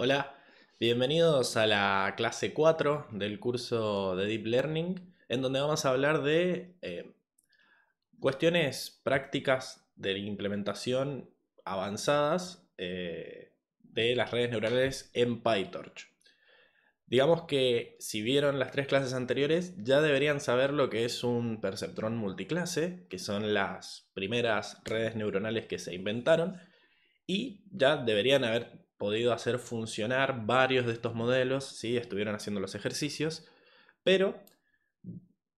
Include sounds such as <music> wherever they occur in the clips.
Hola, bienvenidos a la clase 4 del curso de Deep Learning, en donde vamos a hablar de eh, cuestiones prácticas de implementación avanzadas eh, de las redes neuronales en PyTorch. Digamos que si vieron las tres clases anteriores, ya deberían saber lo que es un perceptrón multiclase, que son las primeras redes neuronales que se inventaron, y ya deberían haber podido hacer funcionar varios de estos modelos, ¿sí? estuvieron haciendo los ejercicios, pero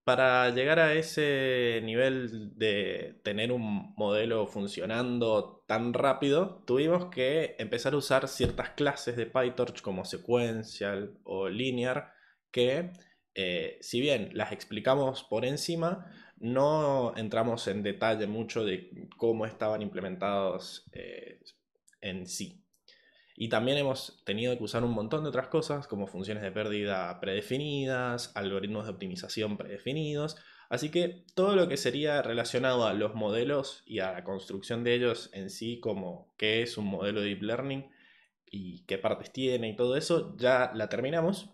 para llegar a ese nivel de tener un modelo funcionando tan rápido, tuvimos que empezar a usar ciertas clases de PyTorch como sequential o linear que, eh, si bien las explicamos por encima, no entramos en detalle mucho de cómo estaban implementados eh, en sí. Y también hemos tenido que usar un montón de otras cosas, como funciones de pérdida predefinidas, algoritmos de optimización predefinidos. Así que todo lo que sería relacionado a los modelos y a la construcción de ellos en sí, como qué es un modelo de deep learning y qué partes tiene y todo eso, ya la terminamos.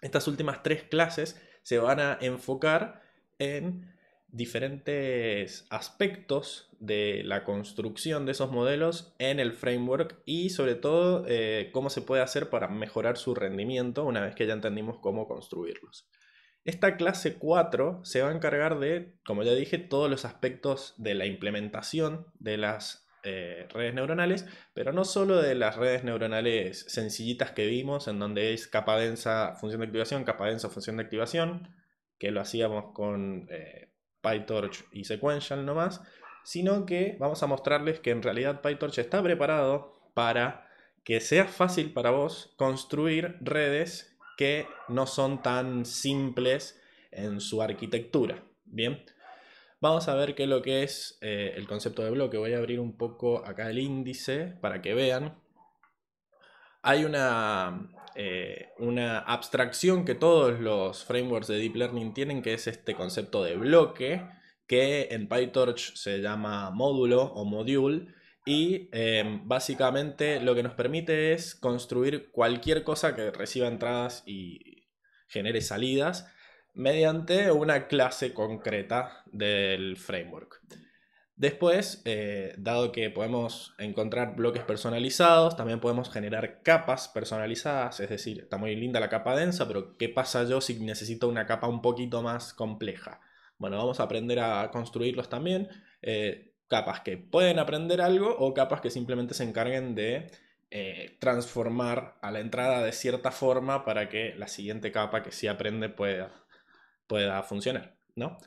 Estas últimas tres clases se van a enfocar en diferentes aspectos de la construcción de esos modelos en el framework y sobre todo eh, cómo se puede hacer para mejorar su rendimiento una vez que ya entendimos cómo construirlos. Esta clase 4 se va a encargar de, como ya dije, todos los aspectos de la implementación de las eh, redes neuronales, pero no solo de las redes neuronales sencillitas que vimos, en donde es capa densa, función de activación, capa densa, función de activación, que lo hacíamos con... Eh, PyTorch y Sequential nomás, sino que vamos a mostrarles que en realidad PyTorch está preparado para que sea fácil para vos construir redes que no son tan simples en su arquitectura. Bien, vamos a ver qué es lo que es eh, el concepto de bloque. Voy a abrir un poco acá el índice para que vean hay eh, una, abstracción que todos los frameworks de Deep Learning tienen, que es este concepto de bloque, que en PyTorch se llama módulo o module. Y em, básicamente lo que nos permite es construir cualquier cosa que reciba entradas y genere salidas mediante una clase concreta del framework. Después, eh, dado que podemos encontrar bloques personalizados, también podemos generar capas personalizadas, es decir, está muy linda la capa densa, pero ¿qué pasa yo si necesito una capa un poquito más compleja? Bueno, vamos a aprender a construirlos también, eh, capas que pueden aprender algo o capas que simplemente se encarguen de eh, transformar a la entrada de cierta forma para que la siguiente capa que sí aprende pueda, pueda funcionar, ¿no?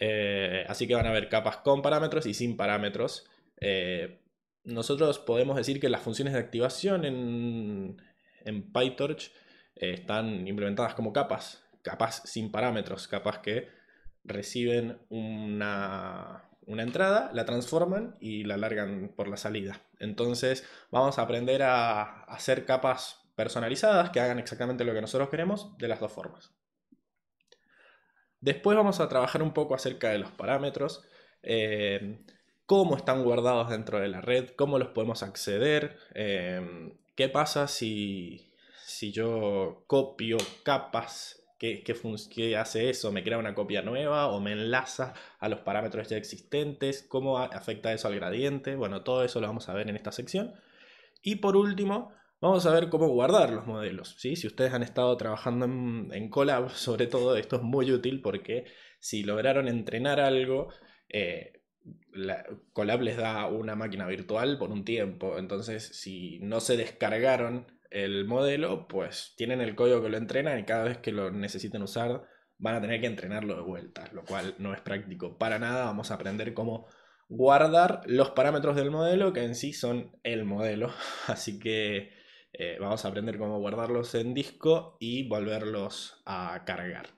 Eh, así que van a haber capas con parámetros y sin parámetros. Eh, nosotros podemos decir que las funciones de activación en, PyTorch eh, están implementadas como capas, capas sin parámetros, capas que reciben una, una entrada, la transforman y la largan por la salida. Entonces vamos a aprender a hacer capas personalizadas que hagan exactamente lo que nosotros queremos de las dos formas. Después vamos a trabajar un poco acerca de los parámetros, eh, cómo están guardados dentro de la red, cómo los podemos acceder, eh, qué pasa si, yo copio capas, qué, hace eso, me crea una copia nueva o me enlaza a los parámetros ya existentes, cómo afecta eso al gradiente, bueno, todo eso lo vamos a ver en esta sección. Y por último, Vamos a ver cómo guardar los modelos. ¿sí? Si ustedes han estado trabajando en, en Colab, <laughs> sobre todo, esto es muy útil porque si lograron entrenar algo, eh, Colab les da una máquina virtual por un tiempo. Entonces, si no se descargaron el modelo, pues tienen el código que lo entrena y cada vez que lo necesiten usar, van a tener que entrenarlo de vuelta, lo cual no es práctico para nada. Vamos a aprender cómo guardar los parámetros del modelo, que en sí son el modelo. <laughs> Así que eh, vamos a aprender cómo guardarlos en disco y volverlos a cargar.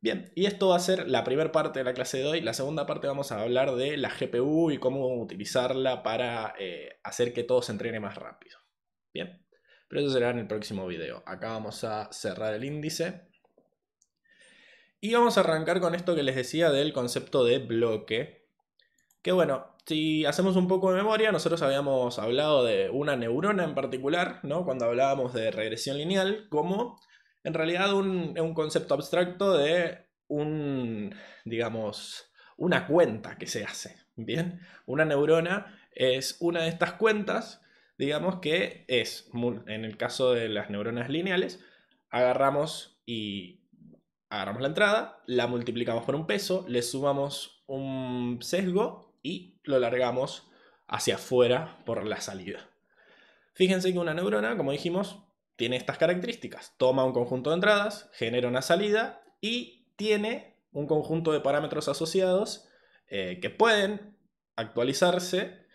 Bien, y esto va a ser la primera parte de la clase de hoy. La segunda parte vamos a hablar de la GPU y cómo utilizarla para eh, hacer que todo se entrene más rápido. Bien, pero eso será en el próximo video. Acá vamos a cerrar el índice. Y vamos a arrancar con esto que les decía del concepto de bloque, que bueno, si hacemos un poco de memoria, nosotros habíamos hablado de una neurona en particular, ¿no? Cuando hablábamos de regresión lineal, como en realidad un, un concepto abstracto de un, digamos, una cuenta que se hace, ¿bien? Una neurona es una de estas cuentas, digamos que es, en el caso de las neuronas lineales, agarramos y agarramos la entrada, la multiplicamos por un peso, le sumamos un sesgo y lo largamos hacia afuera por la salida. Fíjense que una neurona, como dijimos, tiene estas características. Toma un conjunto de entradas, genera una salida y tiene un conjunto de parámetros asociados eh, que pueden actualizarse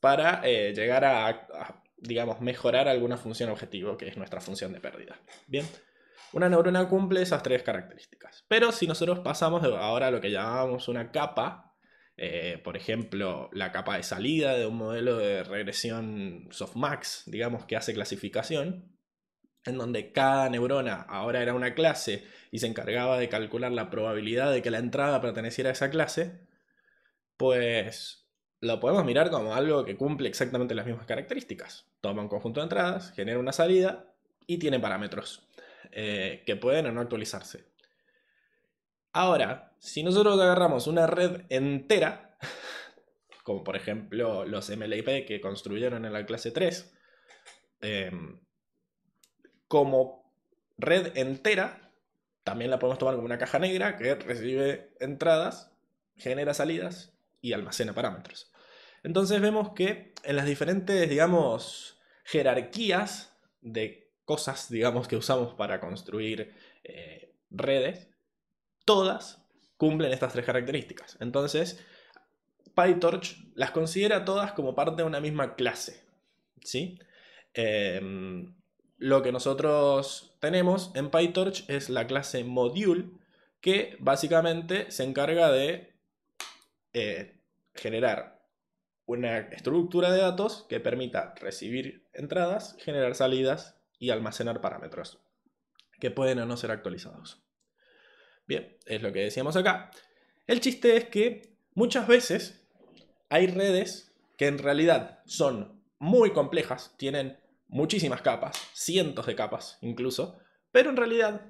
para eh, llegar a, digamos, mejorar alguna función objetivo, que es nuestra función de pérdida. Bien, una neurona cumple esas tres características. Pero si nosotros pasamos ahora a lo que llamamos una capa eh, por ejemplo, la capa de salida de un modelo de regresión softmax, digamos, que hace clasificación, en donde cada neurona ahora era una clase y se encargaba de calcular la probabilidad de que la entrada perteneciera a esa clase, pues lo podemos mirar como algo que cumple exactamente las mismas características. Toma un conjunto de entradas, genera una salida y tiene parámetros eh, que pueden o no actualizarse. Ahora, si nosotros agarramos una red entera, <laughs> como por ejemplo los MLIP que construyeron en la clase 3, em, como red entera, también la podemos tomar como una caja negra que recibe entradas, genera salidas y almacena parámetros. Entonces vemos que en las diferentes, digamos, jerarquías de cosas, digamos, que usamos para construir eh, redes, todas cumplen estas tres características. Entonces, PyTorch las considera todas como parte de una misma clase. ¿sí? Em, lo que nosotros tenemos en PyTorch es la clase module que básicamente se encarga de eh, generar una estructura de datos que permita recibir entradas, generar salidas y almacenar parámetros que pueden o no ser actualizados. Bien, es lo que decíamos acá. El chiste es que muchas veces hay redes que en realidad son muy complejas, tienen muchísimas capas, cientos de capas incluso, pero en realidad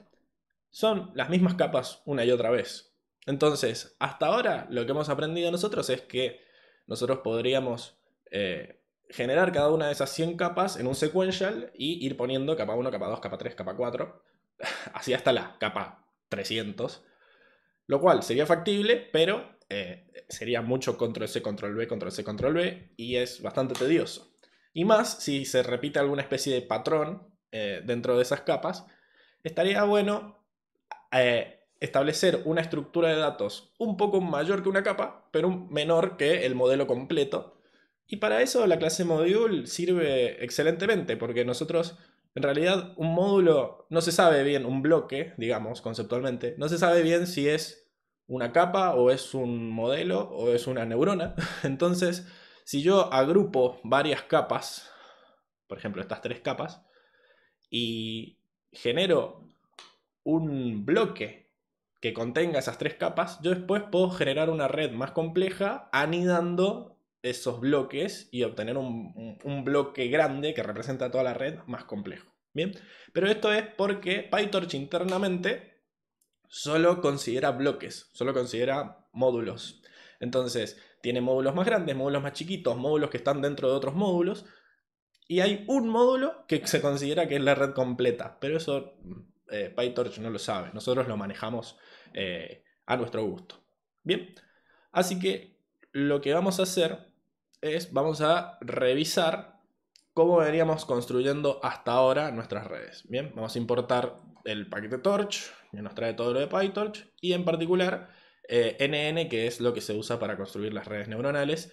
son las mismas capas una y otra vez. Entonces, hasta ahora lo que hemos aprendido nosotros es que nosotros podríamos eh, generar cada una de esas 100 capas en un sequential y ir poniendo capa 1, capa 2, capa 3, capa 4, <laughs> así hasta la capa 300, lo cual sería factible, pero eh, sería mucho control C, control B, control C, control B, y es bastante tedioso. Y más si se repite alguna especie de patrón eh, dentro de esas capas, estaría bueno eh, establecer una estructura de datos un poco mayor que una capa, pero menor que el modelo completo. Y para eso la clase module sirve excelentemente, porque nosotros en realidad, un módulo no se sabe bien, un bloque, digamos, conceptualmente, no se sabe bien si es una capa o es un modelo o es una neurona. <laughs> Entonces, si yo agrupo varias capas, por ejemplo, estas tres capas, y genero un bloque que contenga esas tres capas, yo después puedo generar una red más compleja anidando esos bloques y obtener un, bloque grande que representa toda la red más complejo. Bien, pero esto es porque PyTorch internamente solo considera bloques, solo considera módulos. Entonces, tiene módulos más grandes, módulos más chiquitos, módulos que están dentro de otros módulos. Y hay un módulo que se considera que es la red completa, pero eso eh, PyTorch no lo sabe. Nosotros lo manejamos eh, a nuestro gusto. Bien, así que lo que vamos a hacer es vamos a revisar cómo veníamos construyendo hasta ahora nuestras redes. Bien, vamos a importar el paquete Torch, que nos trae todo lo de PyTorch, y en particular NN, eh, que es lo que se usa para construir las redes neuronales.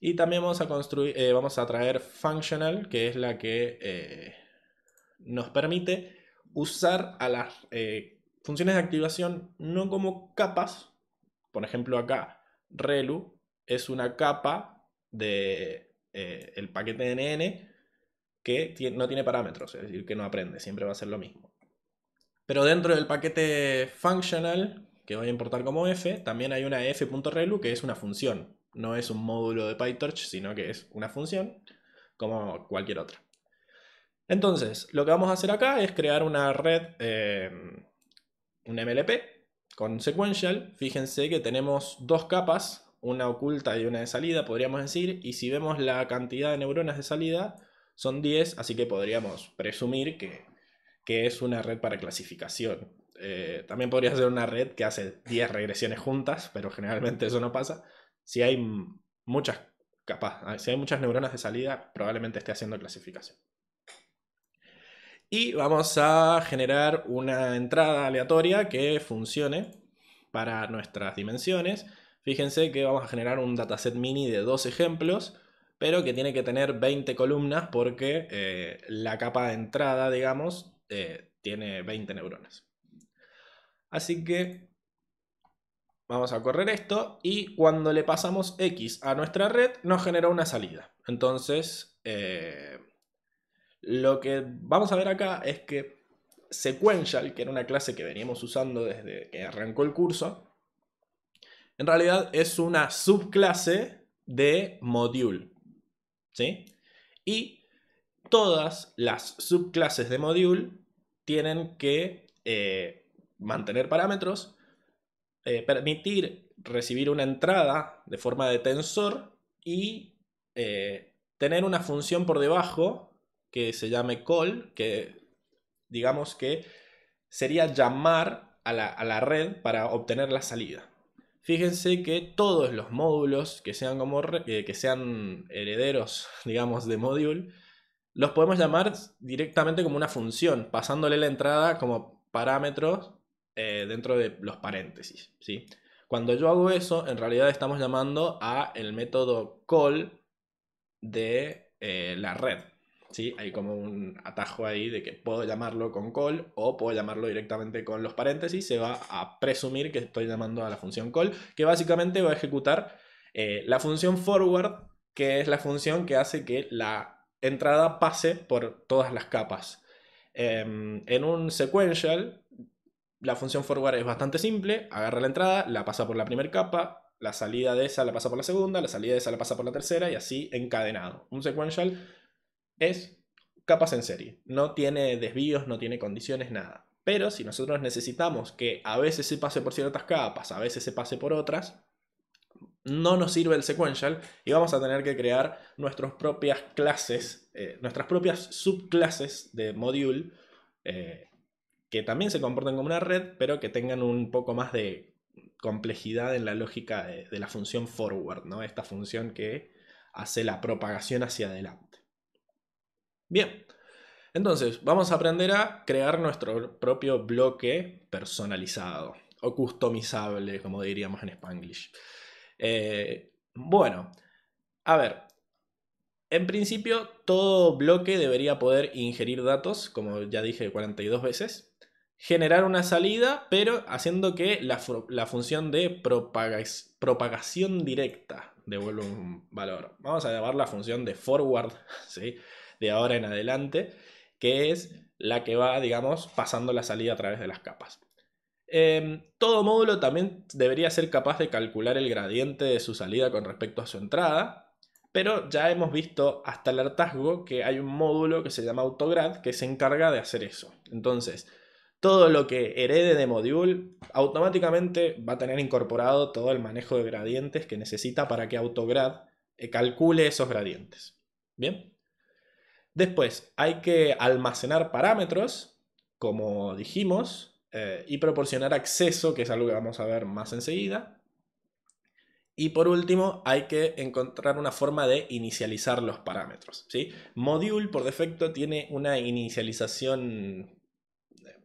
Y también vamos a, construir, eh, vamos a traer Functional, que es la que eh, nos permite usar a las funciones de activación no como capas. Por ejemplo, acá relu es una capa de eh, el paquete NN que no tiene parámetros, es decir, que no aprende, siempre va a ser lo mismo. Pero dentro del paquete functional, que voy a importar como f, también hay una f.relu que es una función. No es un módulo de PyTorch, sino que es una función como cualquier otra. Entonces, lo que vamos a hacer acá es crear una red, eh, un MLP con sequential. Fíjense que tenemos dos capas una oculta y una de salida, podríamos decir, y si vemos la cantidad de neuronas de salida, son 10, así que podríamos presumir que, es una red para clasificación. Eh, también podría ser una red que hace 10 regresiones juntas, pero generalmente eso no pasa. Si hay muchas ah, si hay muchas neuronas de salida, probablemente esté haciendo clasificación. Y vamos a generar una entrada aleatoria que funcione para nuestras dimensiones Fíjense que vamos a generar un dataset mini de dos ejemplos, pero que tiene que tener 20 columnas porque eh, la capa de entrada, digamos, eh, tiene 20 neuronas. Así que vamos a correr esto y cuando le pasamos X a nuestra red nos genera una salida. Entonces, eh, lo que vamos a ver acá es que Sequential, que era una clase que veníamos usando desde que arrancó el curso, en realidad es una subclase de module. ¿Sí? Y todas las subclases de module tienen que eh, mantener parámetros, eh, permitir recibir una entrada de forma de tensor y eh, tener una función por debajo que se llame call, que digamos que sería llamar a la red para obtener la salida. Fíjense que todos los módulos que sean, como eh, que sean herederos, <laughs> digamos, de module, los podemos llamar directamente como una función, pasándole la entrada como parámetros eh, dentro de los paréntesis. ¿sí? Cuando yo hago eso, en realidad estamos llamando a el método call de eh, la red, hay como un atajo ahí de que puedo llamarlo con call o puedo llamarlo directamente con los paréntesis. Se va a presumir que estoy llamando a la función call, que básicamente va a ejecutar eh, la función forward, que es la función que hace que la entrada pase por todas las capas. Em, en un sequential, la función forward es bastante simple, agarra la entrada, la pasa por la primera capa, la salida de esa la pasa por la segunda, la salida de esa la pasa por la tercera y así encadenado. Un sequential es capas en serie. No tiene desvíos, no tiene condiciones, nada. Pero si nosotros necesitamos que a veces se pase por ciertas capas, a veces se pase por otras, no nos sirve el sequential y vamos a tener que crear nuestras propias clases, eh, nuestras propias subclases de module eh, que también se comporten como una red, pero que tengan un poco más de complejidad en la lógica de, de la función forward, ¿no? esta función que hace la propagación hacia adelante. Bien, entonces vamos a aprender a crear nuestro propio bloque personalizado o customizable, como diríamos en Spanglish. Eh, bueno, a ver, en principio todo bloque debería poder ingerir datos, como ya dije 42 veces, generar una salida, pero haciendo que la, función de propagación directa devuelva un valor. Vamos a llamar la función de forward, <laughs> ¿sí? de ahora en adelante, que es la que va, digamos, pasando la salida a través de las capas. Em, todo módulo también debería ser capaz de calcular el gradiente de su salida con respecto a su entrada, pero ya hemos visto hasta el hartazgo que hay un módulo que se llama Autograd que se encarga de hacer eso. Entonces, todo lo que herede de Module automáticamente va a tener incorporado todo el manejo de gradientes que necesita para que Autograd eh, calcule esos gradientes. ¿Bien? Después hay que almacenar parámetros, como dijimos, eh, y proporcionar acceso, que es algo que vamos a ver más enseguida. Y por último, hay que encontrar una forma de inicializar los parámetros. ¿sí? Module, por defecto, tiene una inicialización, eh,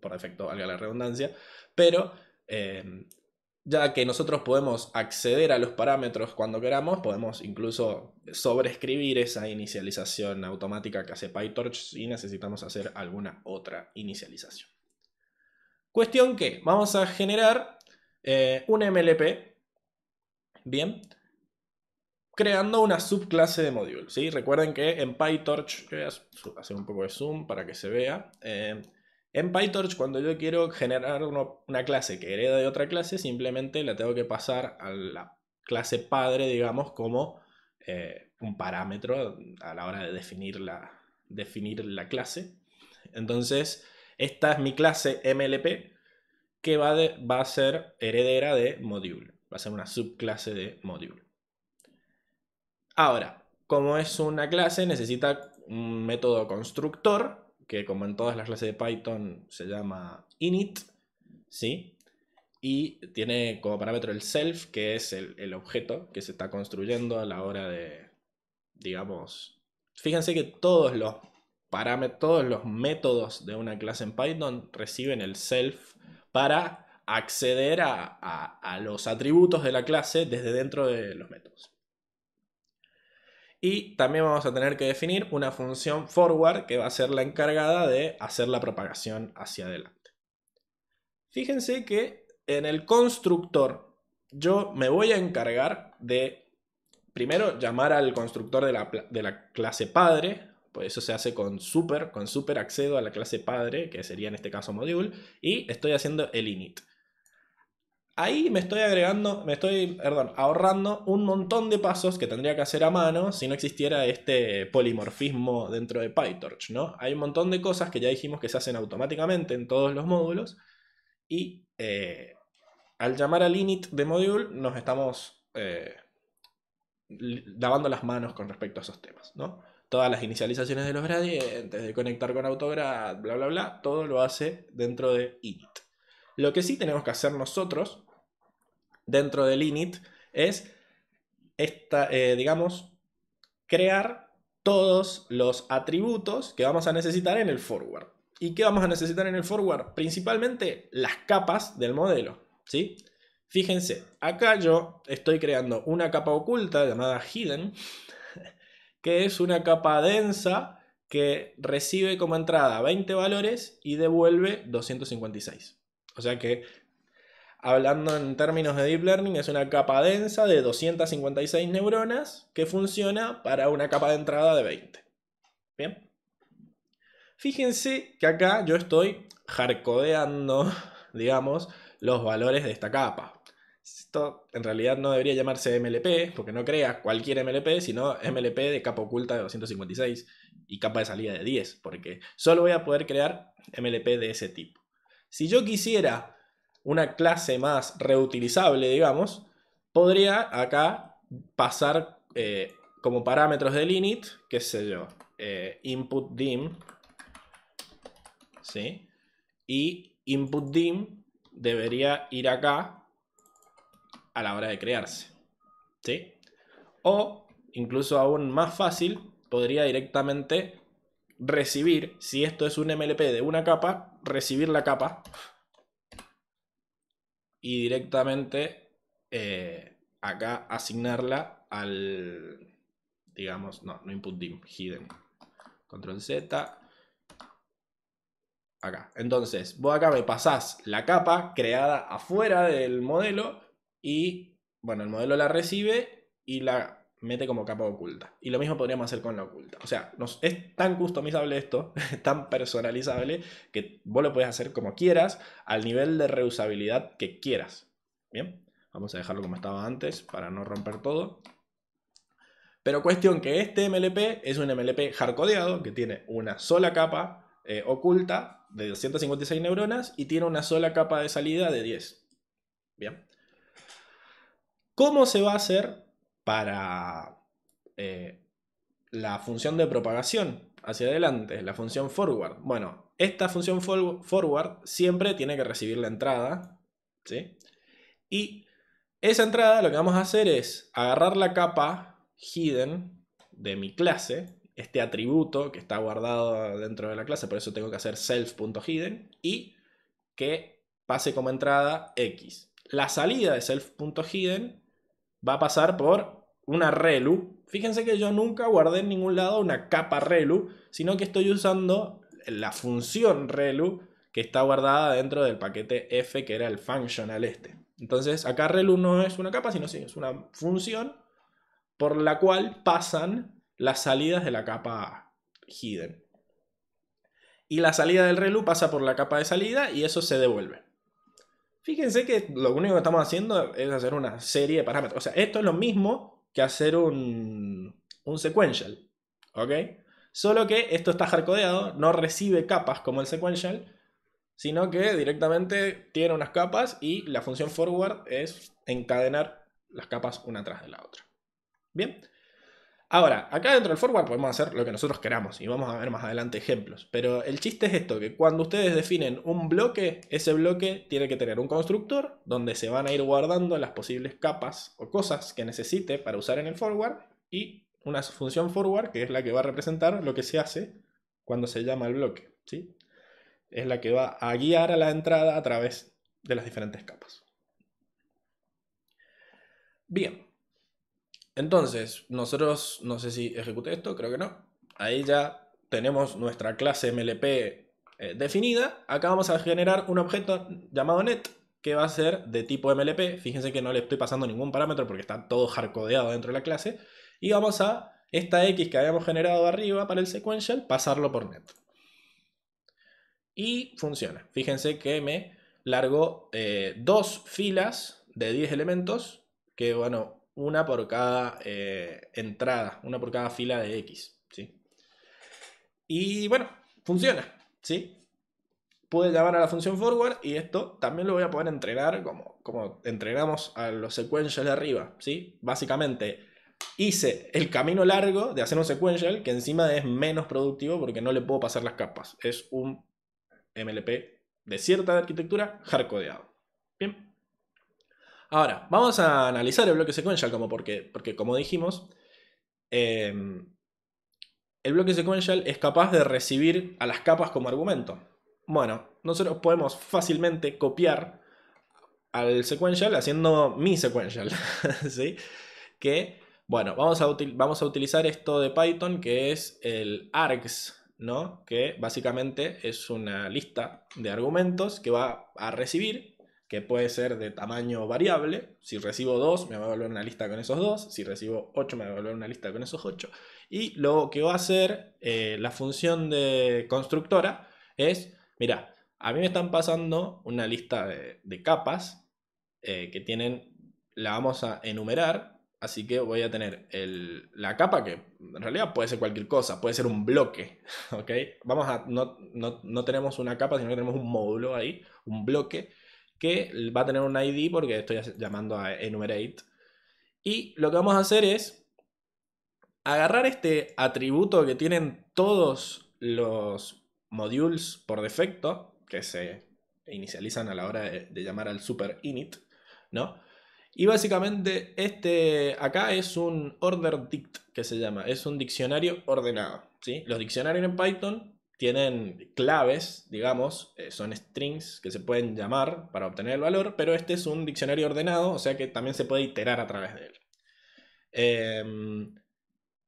por defecto, valga la redundancia, pero eh, ya que nosotros podemos acceder a los parámetros cuando queramos, podemos incluso sobreescribir esa inicialización automática que hace PyTorch si necesitamos hacer alguna otra inicialización. Cuestión que vamos a generar eh, un MLP, bien, creando una subclase de module. ¿sí? Recuerden que en PyTorch, voy eh, a hacer un poco de zoom para que se vea, eh, en PyTorch, cuando yo quiero generar una clase que hereda de otra clase, simplemente la tengo que pasar a la clase padre, digamos, como eh, un parámetro a la hora de definir la, definir la clase. Entonces, esta es mi clase MLP que va, va a ser heredera de module, va a ser una subclase de module. Ahora, como es una clase, necesita un método constructor que como en todas las clases de Python se llama init, ¿sí? Y tiene como parámetro el self, que es el, objeto que se está construyendo a la hora de, digamos, fíjense que todos los los métodos de una clase en Python reciben el self para acceder a los atributos de la clase desde dentro de los métodos. Y también vamos a tener que definir una función forward que va a ser la encargada de hacer la propagación hacia adelante. Fíjense que en el constructor yo me voy a encargar de primero llamar al constructor de la, clase padre, por pues eso se hace con super, con super accedo a la clase padre, que sería en este caso module, y estoy haciendo el init. Ahí me estoy agregando, me estoy, perdón, ahorrando un montón de pasos que tendría que hacer a mano si no existiera este polimorfismo dentro de PyTorch, ¿no? Hay un montón de cosas que ya dijimos que se hacen automáticamente en todos los módulos y eh, al llamar al init de module nos estamos eh, lavando las manos con respecto a esos temas, ¿no? Todas las inicializaciones de los gradientes, de conectar con autograd, bla, bla, bla, todo lo hace dentro de init. Lo que sí tenemos que hacer nosotros dentro del init es, esta, eh, digamos, crear todos los atributos que vamos a necesitar en el forward. ¿Y qué vamos a necesitar en el forward? Principalmente las capas del modelo, ¿sí? Fíjense, acá yo estoy creando una capa oculta llamada hidden, <laughs> que es una capa densa que recibe como entrada 20 valores y devuelve 256. O sea que Hablando en términos de deep learning, es una capa densa de 256 neuronas que funciona para una capa de entrada de 20. Bien. Fíjense que acá yo estoy jarcodeando, <laughs> digamos, los valores de esta capa. Esto en realidad no debería llamarse MLP, porque no crea cualquier MLP, sino MLP de capa oculta de 256 y capa de salida de 10, porque solo voy a poder crear MLP de ese tipo. Si yo quisiera una clase más reutilizable, digamos, podría acá pasar eh, como parámetros del init, qué sé yo, eh, input dim, ¿sí? Y input dim debería ir acá a la hora de crearse, ¿sí? O, incluso aún más fácil, podría directamente recibir, si esto es un MLP de una capa, recibir la capa y directamente eh, acá asignarla al, digamos, no, no input dim, hidden. Control Z. Acá. Entonces, vos acá me pasás la capa creada afuera del modelo y, bueno, el modelo la recibe y la mete como capa oculta. Y lo mismo podríamos hacer con la oculta. O sea, nos, es tan customizable esto, <laughs> tan personalizable, que vos lo puedes hacer como quieras, al nivel de reusabilidad que quieras. Bien, vamos a dejarlo como estaba antes para no romper todo. Pero cuestión que este MLP es un MLP hardcodeado que tiene una sola capa eh, oculta de 256 neuronas y tiene una sola capa de salida de 10. Bien. ¿Cómo se va a hacer para eh, la función de propagación hacia adelante, la función forward. Bueno, esta función forward siempre tiene que recibir la entrada, ¿sí? Y esa entrada lo que vamos a hacer es agarrar la capa hidden de mi clase, este atributo que está guardado dentro de la clase, por eso tengo que hacer self.hidden, y que pase como entrada x. La salida de self.hidden va a pasar por una relu. Fíjense que yo nunca guardé en ningún lado una capa relu, sino que estoy usando la función relu que está guardada dentro del paquete f que era el functional este. Entonces acá relu no es una capa, sino sí, es una función por la cual pasan las salidas de la capa hidden. Y la salida del relu pasa por la capa de salida y eso se devuelve. Fíjense que lo único que estamos haciendo es hacer una serie de parámetros. O sea, esto es lo mismo que hacer un, un sequential, ¿ok? Solo que esto está hardcodeado, no recibe capas como el sequential, sino que directamente tiene unas capas y la función forward es encadenar las capas una tras de la otra. Bien, Ahora, acá dentro del forward podemos hacer lo que nosotros queramos y vamos a ver más adelante ejemplos. Pero el chiste es esto, que cuando ustedes definen un bloque, ese bloque tiene que tener un constructor donde se van a ir guardando las posibles capas o cosas que necesite para usar en el forward y una función forward que es la que va a representar lo que se hace cuando se llama el bloque. ¿sí? Es la que va a guiar a la entrada a través de las diferentes capas. Bien, entonces, nosotros, no sé si ejecuté esto, creo que no. Ahí ya tenemos nuestra clase MLP eh, definida. Acá vamos a generar un objeto llamado net que va a ser de tipo MLP. Fíjense que no le estoy pasando ningún parámetro porque está todo hardcodeado dentro de la clase. Y vamos a esta X que habíamos generado arriba para el sequential, pasarlo por net. Y funciona. Fíjense que me largo eh, dos filas de 10 elementos, que bueno, una por cada eh, entrada, una por cada fila de X, ¿sí? Y bueno, funciona, ¿sí? Pude llamar a la función forward y esto también lo voy a poder entrenar como, como entrenamos a los sequentials de arriba, ¿sí? Básicamente, hice el camino largo de hacer un sequential que encima es menos productivo porque no le puedo pasar las capas. Es un MLP de cierta arquitectura hardcodeado. Bien. Ahora, vamos a analizar el bloque sequential como porque, porque como dijimos, em, el bloque sequential es capaz de recibir a las capas como argumento. Bueno, nosotros podemos fácilmente copiar al sequential haciendo mi sequential, <laughs> Que, bueno, vamos a, vamos a utilizar esto de Python que es el args, ¿no? Que básicamente es una lista de argumentos que va a recibir que puede ser de tamaño variable. Si recibo 2, me va a devolver una lista con esos 2. Si recibo 8, me va a devolver una lista con esos 8. Y lo que va a hacer eh, la función de constructora es, mira, a mí me están pasando una lista de, capas eh, que tienen, la vamos a enumerar. Así que voy a tener la capa que en realidad puede ser cualquier cosa, puede ser un bloque, <laughs> ¿ok? Vamos a, no, no tenemos una capa, sino que tenemos un módulo ahí, un bloque que va a tener un ID porque estoy llamando a enumerate. Y lo que vamos a hacer es agarrar este atributo que tienen todos los modules por defecto, que se inicializan a la hora de, llamar al super init, ¿no? Y básicamente este acá es un order dict que se llama, es un diccionario ordenado. ¿sí? Los diccionarios en Python tienen claves, digamos, eh, son strings que se pueden llamar para obtener el valor, pero este es un diccionario ordenado, o sea que también se puede iterar a través de él. Em,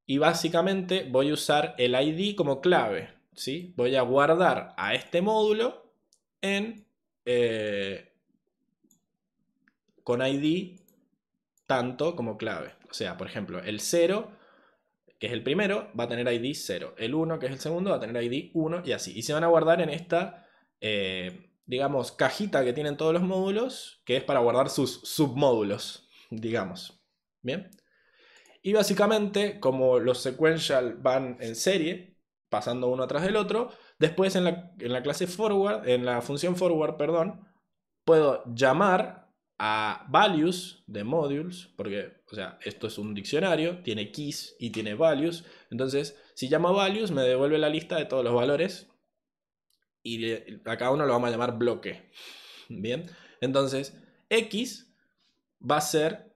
y básicamente voy a usar el ID como clave, ¿sí? Voy a guardar a este módulo en... Eh, con ID tanto como clave. O sea, por ejemplo, el 0 que es el primero, va a tener ID 0. El 1, que es el segundo, va a tener ID 1 y así. Y se van a guardar en esta, eh, digamos, cajita que tienen todos los módulos, que es para guardar sus submódulos, digamos. Bien. Y básicamente, como los sequential van en serie, pasando uno atrás del otro, después en la, en la clase forward, en la función forward, perdón, puedo llamar a values de modules, porque o sea, esto es un diccionario, tiene keys y tiene values. Entonces, si llamo values, me devuelve la lista de todos los valores. Y a cada uno lo vamos a llamar bloque. Bien. Entonces, x va a ser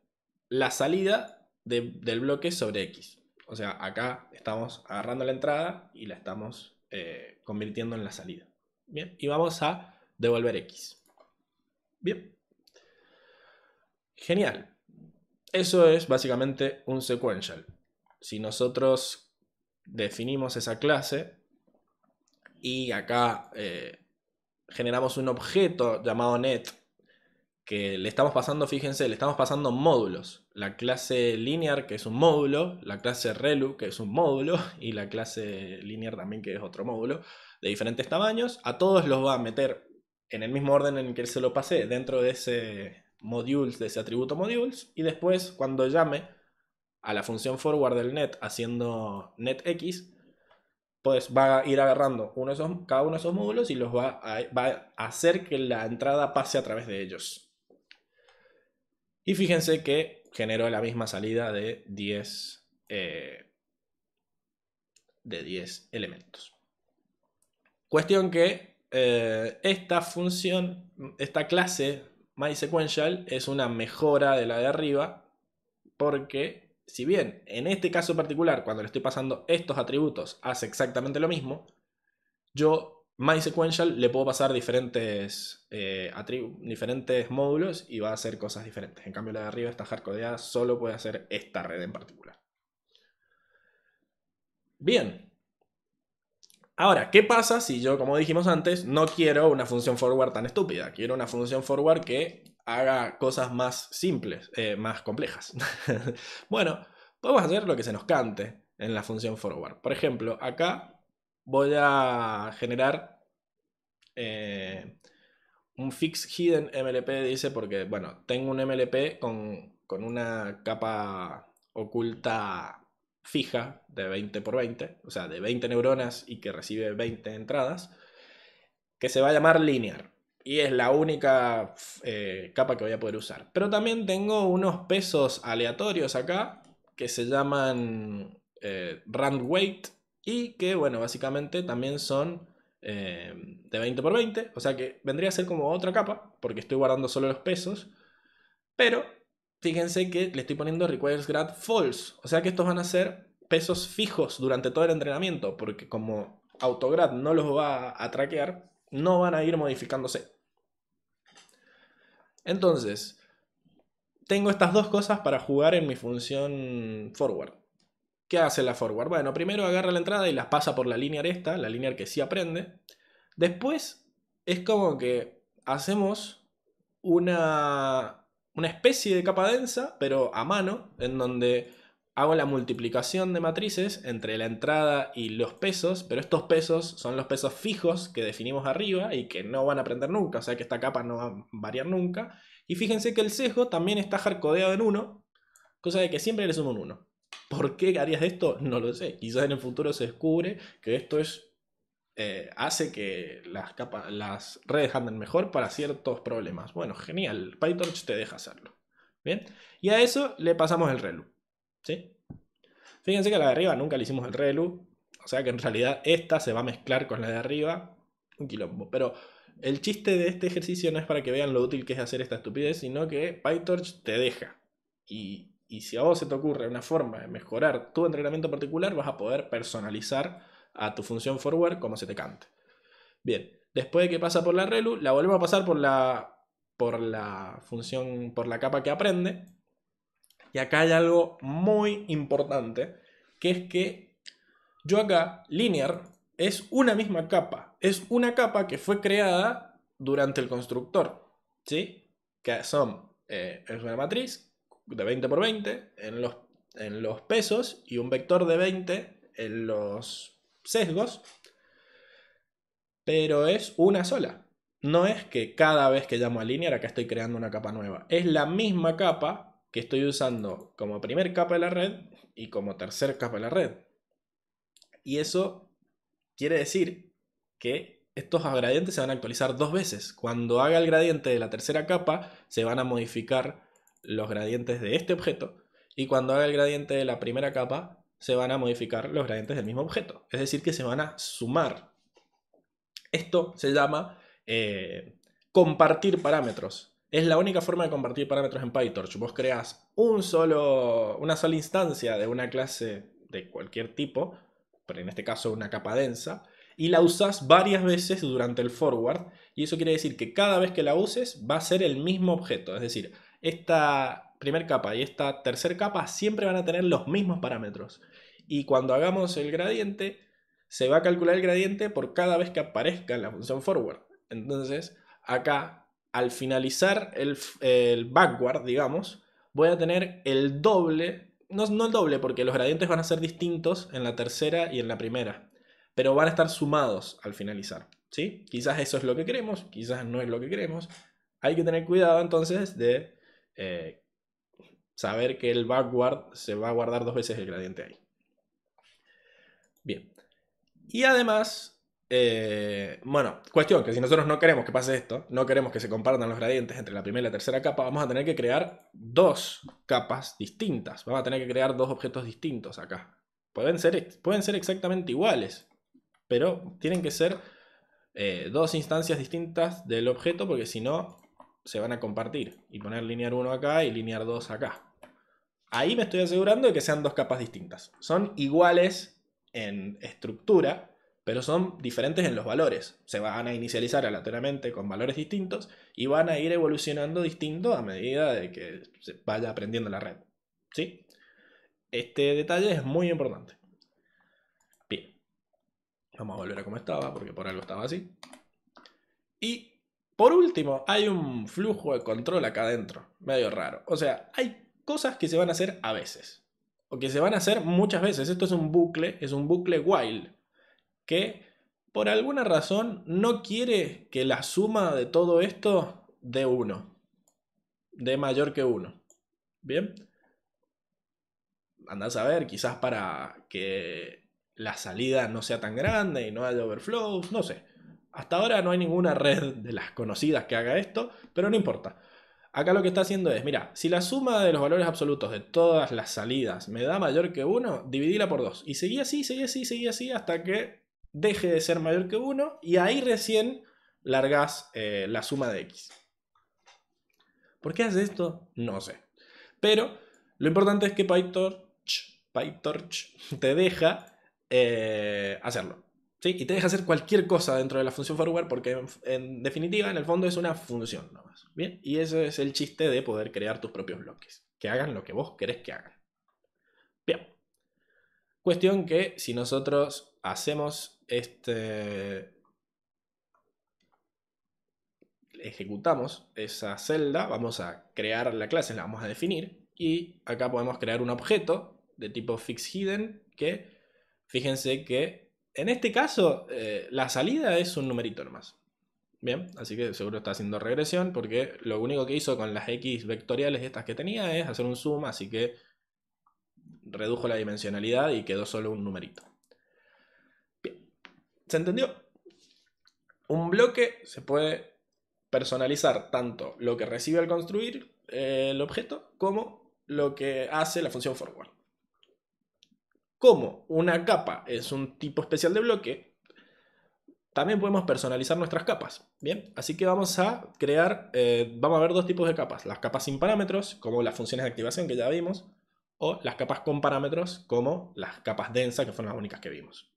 la salida del bloque sobre x. O sea, acá estamos agarrando la entrada y la estamos eh, convirtiendo en la salida. Bien. Y vamos a devolver x. Bien. Genial. Eso es básicamente un sequential. Si nosotros definimos esa clase y acá eh, generamos un objeto llamado net que le estamos pasando, fíjense, le estamos pasando módulos. La clase linear, que es un módulo, la clase relu, que es un módulo, <laughs> y la clase linear también, que es otro módulo, de diferentes tamaños. A todos los va a meter en el mismo orden en que se lo pase dentro de ese modules de ese atributo modules y después cuando llame a la función forward del net haciendo net x pues va a ir agarrando uno de cada uno de esos módulos y los va a, hacer que la entrada pase a través de ellos. Y fíjense que generó la misma salida de 10, eh, de 10 elementos. Cuestión que eh, esta función, esta clase MySequential es una mejora de la de arriba porque si bien en este caso particular cuando le estoy pasando estos atributos hace exactamente lo mismo, yo MySequential le puedo pasar diferentes, eh, diferentes módulos y va a hacer cosas diferentes. En cambio la de arriba está hardcodeada, solo puede hacer esta red en particular. Bien, Ahora, ¿qué pasa si yo, como dijimos antes, no quiero una función forward tan estúpida? Quiero una función forward que haga cosas más simples, eh, más complejas. <laughs> bueno, podemos hacer lo que se nos cante en la función forward. Por ejemplo, acá voy a generar eh, un fix hidden MLP, dice, porque, bueno, tengo un MLP con, con una capa oculta fija de 20 por 20, o sea, de 20 neuronas y que recibe 20 entradas, que se va a llamar linear. Y es la única eh, capa que voy a poder usar. Pero también tengo unos pesos aleatorios acá que se llaman eh, rand weight y que, bueno, básicamente también son eh, de 20 por 20. O sea que vendría a ser como otra capa porque estoy guardando solo los pesos. Pero fíjense que le estoy poniendo requires grad false. O sea que estos van a ser pesos fijos durante todo el entrenamiento, porque como autograd no los va a traquear, no van a ir modificándose. Entonces, tengo estas dos cosas para jugar en mi función forward. ¿Qué hace la forward? Bueno, primero agarra la entrada y las pasa por la línea esta, la línea que sí aprende. Después es como que hacemos una una especie de capa densa, pero a mano, en donde hago la multiplicación de matrices entre la entrada y los pesos, pero estos pesos son los pesos fijos que definimos arriba y que no van a aprender nunca, o sea que esta capa no va a variar nunca. Y fíjense que el sesgo también está jarcodeado en 1, cosa de que siempre le sumo un 1. ¿Por qué harías esto? No lo sé. Quizás en el futuro se descubre que esto es eh, hace que las, redes anden mejor para ciertos problemas. Bueno, genial, PyTorch te deja hacerlo. Bien, y a eso le pasamos el relu. ¿sí? Fíjense que a la de arriba nunca le hicimos el relu, o sea que en realidad esta se va a mezclar con la de arriba. Un quilombo, pero el chiste de este ejercicio no es para que vean lo útil que es hacer esta estupidez, sino que PyTorch te deja. Y, y si a vos se te ocurre una forma de mejorar tu entrenamiento particular, vas a poder personalizar a tu función forward como se te cante. Bien, después de que pasa por la relu, la vuelvo a pasar por la, por la función, por la capa que aprende. Y acá hay algo muy importante, que es que yo acá, linear, es una misma capa. Es una capa que fue creada durante el constructor. ¿Sí? Que son, eh, es una matriz de 20 por 20 en los, en los pesos y un vector de 20 en los sesgos, pero es una sola. No es que cada vez que llamo a linear acá estoy creando una capa nueva. Es la misma capa que estoy usando como primer capa de la red y como tercer capa de la red. Y eso quiere decir que estos gradientes se van a actualizar dos veces. Cuando haga el gradiente de la tercera capa, se van a modificar los gradientes de este objeto. Y cuando haga el gradiente de la primera capa, se van a modificar los gradientes del mismo objeto, es decir, que se van a sumar. Esto se llama eh, compartir parámetros. Es la única forma de compartir parámetros en PyTorch. Vos creas un solo, una sola instancia de una clase de cualquier tipo, pero en este caso una capa densa, y la usas varias veces durante el forward, y eso quiere decir que cada vez que la uses va a ser el mismo objeto, es decir, esta, primer capa y esta tercer capa siempre van a tener los mismos parámetros. Y cuando hagamos el gradiente, se va a calcular el gradiente por cada vez que aparezca en la función forward. Entonces, acá, al finalizar el, backward, digamos, voy a tener el doble, no, no el doble, porque los gradientes van a ser distintos en la tercera y en la primera, pero van a estar sumados al finalizar. ¿sí? Quizás eso es lo que queremos, quizás no es lo que queremos. Hay que tener cuidado entonces de eh, saber que el backward se va a guardar dos veces el gradiente ahí. Bien. Y además, eh, bueno, cuestión que si nosotros no queremos que pase esto, no queremos que se compartan los gradientes entre la primera y la tercera capa, vamos a tener que crear dos capas distintas. Vamos a tener que crear dos objetos distintos acá. Pueden ser, pueden ser exactamente iguales, pero tienen que ser eh, dos instancias distintas del objeto porque si no se van a compartir y poner linear 1 acá y linear 2 acá ahí me estoy asegurando de que sean dos capas distintas. Son iguales en estructura, pero son diferentes en los valores. Se van a inicializar aleatoriamente con valores distintos y van a ir evolucionando distinto a medida de que se vaya aprendiendo la red. ¿Sí? Este detalle es muy importante. Bien. Vamos a volver a cómo estaba, porque por algo estaba así. Y por último, hay un flujo de control acá adentro, medio raro. O sea, hay cosas que se van a hacer a veces. O que se van a hacer muchas veces. Esto es un bucle, es un bucle while. Que por alguna razón no quiere que la suma de todo esto dé 1. De mayor que 1. Bien. Andás a ver, quizás para que la salida no sea tan grande y no haya overflows, no sé. Hasta ahora no hay ninguna red de las conocidas que haga esto, pero no importa. Acá lo que está haciendo es, mira, si la suma de los valores absolutos de todas las salidas me da mayor que 1, dividíla por 2. Y seguí así, seguí así, seguí así hasta que deje de ser mayor que 1 y ahí recién largas eh, la suma de x. ¿Por qué hace esto? No sé. Pero lo importante es que PyTorch, PyTorch te deja eh, hacerlo. Y te deja hacer cualquier cosa dentro de la función forward porque en, definitiva, en el fondo, es una función nomás. Bien, y ese es el chiste de poder crear tus propios bloques, que hagan lo que vos querés que hagan. Bien. Cuestión que si nosotros hacemos este... Ejecutamos esa celda, vamos a crear la clase, la vamos a definir y acá podemos crear un objeto de tipo fixHidden que fíjense que en este caso, eh, la salida es un numerito nomás. Bien, así que seguro está haciendo regresión porque lo único que hizo con las X vectoriales estas que tenía es hacer un zoom, así que redujo la dimensionalidad y quedó solo un numerito. Bien, ¿se entendió? Un bloque se puede personalizar tanto lo que recibe al construir eh, el objeto como lo que hace la función forward como una capa es un tipo especial de bloque, también podemos personalizar nuestras capas. Bien, así que vamos a crear, eh, vamos a ver dos tipos de capas. Las capas sin parámetros, como las funciones de activación que ya vimos, o las capas con parámetros, como las capas densas, que fueron las únicas que vimos.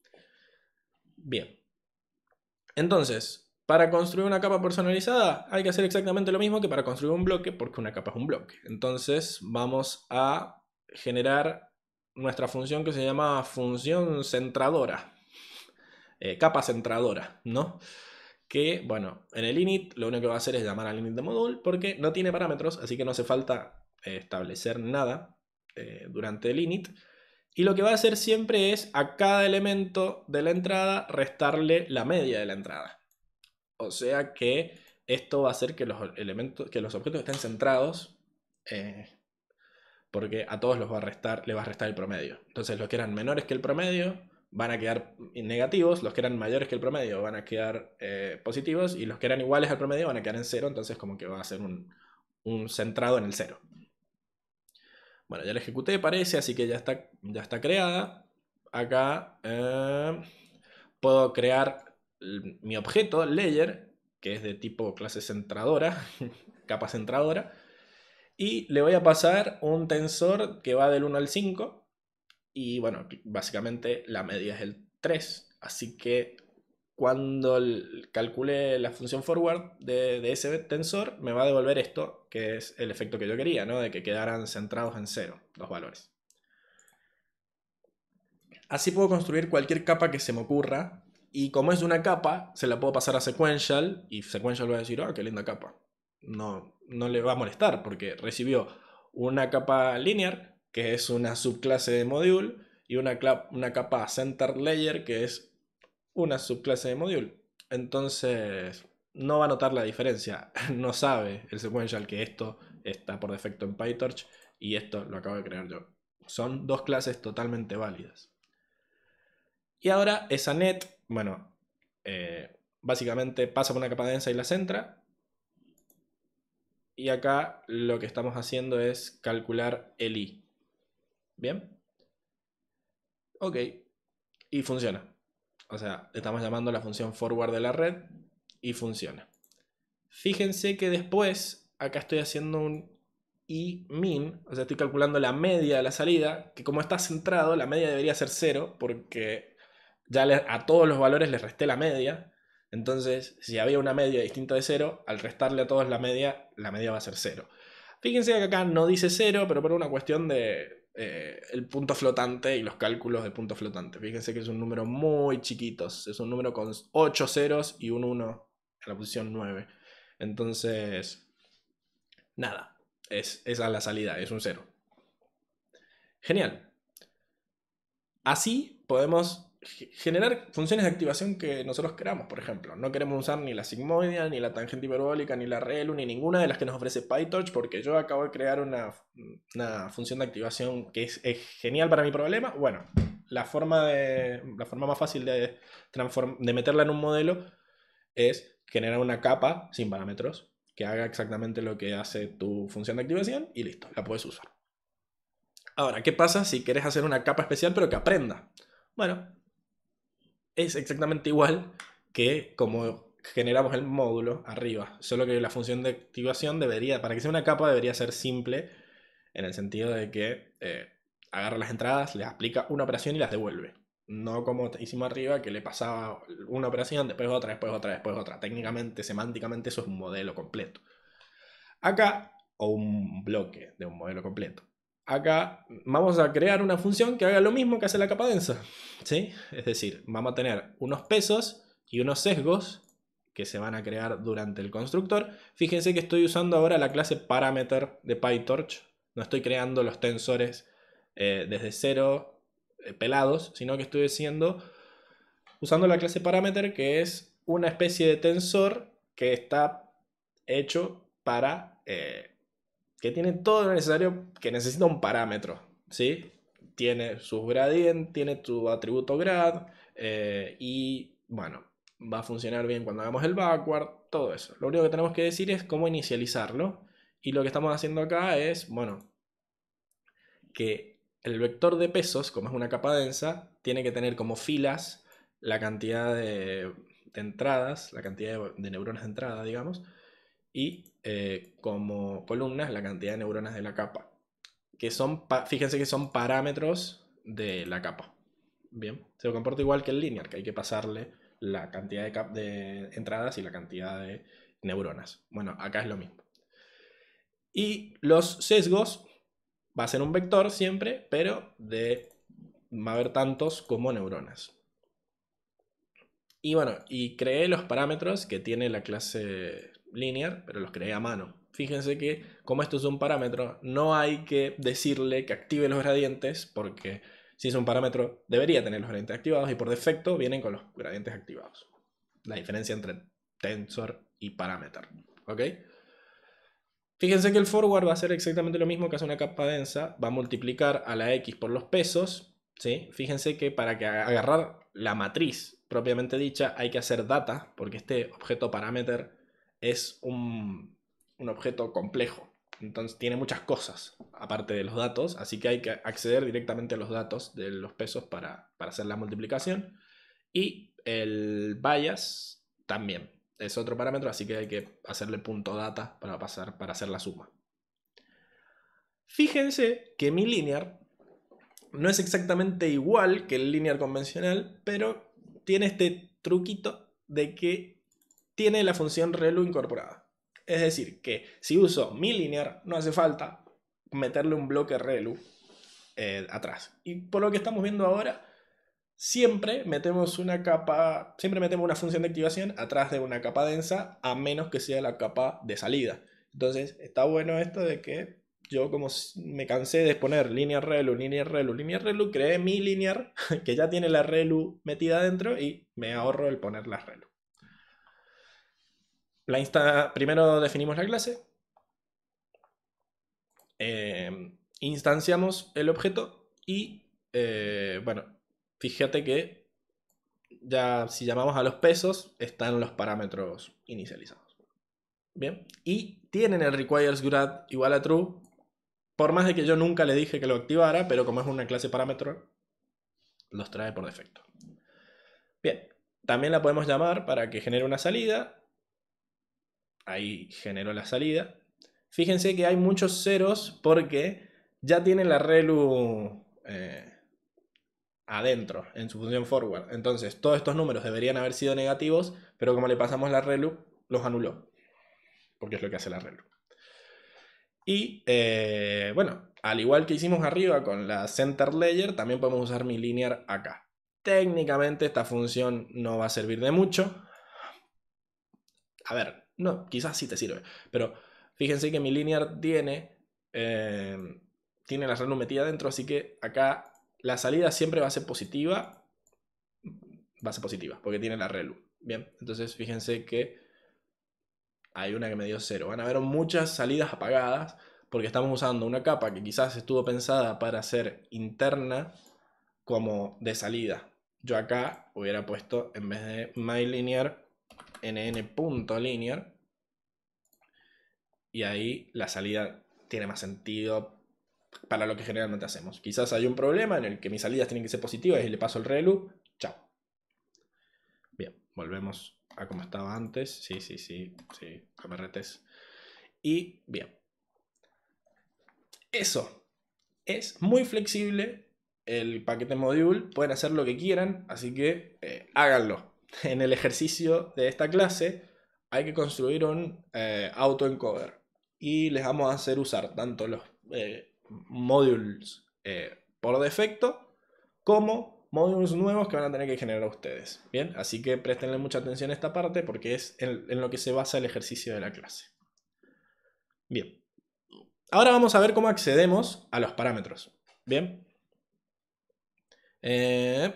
Bien. Entonces, para construir una capa personalizada hay que hacer exactamente lo mismo que para construir un bloque, porque una capa es un bloque. Entonces vamos a generar nuestra función que se llama función centradora, eh, capa centradora, ¿no? Que, bueno, en el init lo único que va a hacer es llamar al init de módulo. porque no tiene parámetros, así que no hace falta eh, establecer nada eh, durante el init. Y lo que va a hacer siempre es a cada elemento de la entrada restarle la media de la entrada. O sea que esto va a hacer que los elementos, que los objetos estén centrados porque a todos los va a restar, le va a restar el promedio. Entonces, los que eran menores que el promedio van a quedar negativos, los que eran mayores que el promedio van a quedar eh, positivos y los que eran iguales al promedio van a quedar en cero, entonces como que va a ser un, centrado en el cero. Bueno, ya lo ejecuté, parece, así que ya está, ya está creada. Acá eh, puedo crear mi objeto, layer, que es de tipo clase centradora, <laughs> capa centradora, y le voy a pasar un tensor que va del 1 al 5. Y bueno, básicamente la media es el 3. Así que cuando calcule la función forward de, ese tensor, me va a devolver esto, que es el efecto que yo quería, ¿no? De que quedaran centrados en cero los valores. Así puedo construir cualquier capa que se me ocurra. Y como es una capa, se la puedo pasar a sequential. Y sequential va a decir, ah, qué linda capa no, no le va a molestar porque recibió una capa linear, que es una subclase de module, y una, capa center layer, que es una subclase de module. Entonces, no va a notar la diferencia. <laughs> No sabe el sequential que esto está por defecto en PyTorch y esto lo acabo de crear yo. Son dos clases totalmente válidas. Y ahora esa net, bueno, eh, básicamente pasa por una capa densa y la centra y acá lo que estamos haciendo es calcular el i. ¿Bien? Ok. Y funciona. O sea, estamos llamando la función forward de la red y funciona. Fíjense que después, acá estoy haciendo un i min, o sea, estoy calculando la media de la salida, que como está centrado, la media debería ser 0, porque ya a todos los valores les resté la media. Entonces, si había una media distinta de 0, al restarle a todos la media, la media va a ser 0. Fíjense que acá no dice 0, pero por una cuestión de eh, el punto flotante y los cálculos de punto flotante. Fíjense que es un número muy chiquito, es un número con 8 ceros y un 1 en la posición 9. Entonces, nada, es, esa es la salida, es un 0. Genial. Así podemos generar funciones de activación que nosotros creamos, por ejemplo. No queremos usar ni la sigmoidia, ni la tangente hiperbólica, ni la relu, ni ninguna de las que nos ofrece PyTorch, porque yo acabo de crear una, función de activación que es, genial para mi problema. Bueno, la forma, de, la forma más fácil de, de meterla en un modelo es generar una capa sin parámetros que haga exactamente lo que hace tu función de activación y listo, la puedes usar. Ahora, ¿qué pasa si quieres hacer una capa especial pero que aprenda? Bueno, es exactamente igual que como generamos el módulo arriba, solo que la función de activación debería, para que sea una capa, debería ser simple en el sentido de que eh, agarra las entradas, les aplica una operación y las devuelve. No como hicimos arriba, que le pasaba una operación, después otra, después otra, después otra. Técnicamente, semánticamente, eso es un modelo completo. Acá, o un bloque de un modelo completo acá vamos a crear una función que haga lo mismo que hace la capa densa. ¿sí? Es decir, vamos a tener unos pesos y unos sesgos que se van a crear durante el constructor. Fíjense que estoy usando ahora la clase parameter de PyTorch. No estoy creando los tensores eh, desde cero eh, pelados, sino que estoy usando la clase parameter que es una especie de tensor que está hecho para eh, que tiene todo lo necesario que necesita un parámetro, ¿sí? Tiene su gradient, tiene su atributo grad eh, y bueno, va a funcionar bien cuando hagamos el backward, todo eso. Lo único que tenemos que decir es cómo inicializarlo y lo que estamos haciendo acá es, bueno, que el vector de pesos, como es una capa densa, tiene que tener como filas la cantidad de, entradas, la cantidad de neuronas de entrada, digamos, y eh, como columnas la cantidad de neuronas de la capa. Que son, fíjense que son parámetros de la capa. Bien, se comporta igual que el linear, que hay que pasarle la cantidad de, de entradas y la cantidad de neuronas. Bueno, acá es lo mismo. Y los sesgos va a ser un vector siempre, pero de va a haber tantos como neuronas. Y bueno, y creé los parámetros que tiene la clase, linear, pero los creé a mano. Fíjense que como esto es un parámetro, no hay que decirle que active los gradientes porque si es un parámetro debería tener los gradientes activados y por defecto vienen con los gradientes activados. La diferencia entre tensor y parámetro. ¿Ok? Fíjense que el forward va a ser exactamente lo mismo que hace una capa densa. Va a multiplicar a la X por los pesos. ¿sí? Fíjense que para que agarrar la matriz propiamente dicha hay que hacer data, porque este objeto parámetro es un, objeto complejo. Entonces tiene muchas cosas, aparte de los datos, así que hay que acceder directamente a los datos de los pesos para, para hacer la multiplicación. Y el bias también es otro parámetro, así que hay que hacerle punto data para, pasar, para hacer la suma. Fíjense que mi linear no es exactamente igual que el linear convencional, pero tiene este truquito de que tiene la función relu incorporada. Es decir, que si uso mi linear, no hace falta meterle un bloque relu eh, atrás. Y por lo que estamos viendo ahora, siempre metemos una capa, siempre metemos una función de activación atrás de una capa densa, a menos que sea la capa de salida. Entonces, está bueno esto de que yo como me cansé de poner linear relu, linear relu, linear relu, creé mi linear <laughs> que ya tiene la relu metida adentro y me ahorro el poner la relu primero definimos la clase, em, instanciamos el objeto y, eh, bueno, fíjate que ya si llamamos a los pesos, están los parámetros inicializados. Bien, y tienen el requires grad igual a true, por más de que yo nunca le dije que lo activara, pero como es una clase parámetro, los trae por defecto. Bien, también la podemos llamar para que genere una salida ahí generó la salida. Fíjense que hay muchos ceros porque ya tiene la relu eh, adentro en su función forward. Entonces, todos estos números deberían haber sido negativos, pero como le pasamos la relu, los anuló. Porque es lo que hace la relu. Y eh, bueno, al igual que hicimos arriba con la center layer, también podemos usar mi linear acá. Técnicamente esta función no va a servir de mucho. A ver, no, quizás sí te sirve. Pero fíjense que mi linear tiene, em, tiene la Relu metida dentro, así que acá la salida siempre va a ser positiva. Va a ser positiva, porque tiene la relu. Bien, entonces fíjense que hay una que me dio cero. Van a haber muchas salidas apagadas porque estamos usando una capa que quizás estuvo pensada para ser interna como de salida. Yo acá hubiera puesto en vez de my linear nn.linear. Y ahí la salida tiene más sentido para lo que generalmente hacemos. Quizás hay un problema en el que mis salidas tienen que ser positivas y le paso el relu. Chao. Bien, volvemos a como estaba antes. Sí, sí, sí, sí, Y bien. Eso. Es muy flexible el paquete module. Pueden hacer lo que quieran, así que eh, háganlo. <laughs> en el ejercicio de esta clase hay que construir un eh, autoencoder y les vamos a hacer usar tanto los eh, modules eh, por defecto como módulos nuevos que van a tener que generar ustedes. Bien, así que prestenle mucha atención a esta parte porque es en, lo que se basa el ejercicio de la clase. Bien, ahora vamos a ver cómo accedemos a los parámetros. Bien. Eh,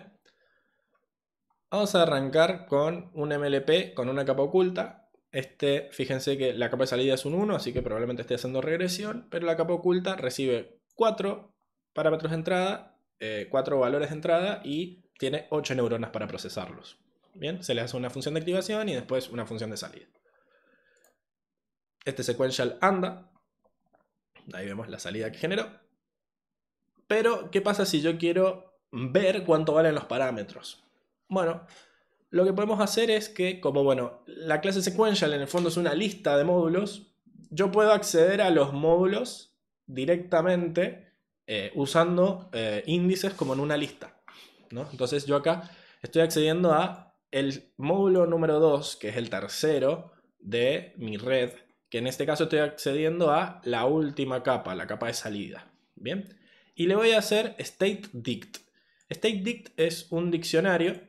Vamos a arrancar con un MLP con una capa oculta. Este, fíjense que la capa de salida es un 1, así que probablemente esté haciendo regresión, pero la capa oculta recibe 4 parámetros de entrada, eh, cuatro 4 valores de entrada y tiene 8 neuronas para procesarlos. Bien, se le hace una función de activación y después una función de salida. Este sequential anda. Ahí vemos la salida que generó. Pero, ¿qué pasa si yo quiero ver cuánto valen los parámetros? Bueno, lo que podemos hacer es que, como bueno, la clase sequential en el fondo es una lista de módulos, yo puedo acceder a los módulos directamente eh, usando eh, índices como en una lista. Entonces yo acá estoy accediendo a el módulo número 2, que es el tercero de mi red, que en este caso estoy accediendo a la última capa, la capa de salida. Bien, y le voy a hacer state_dict. State_dict es un diccionario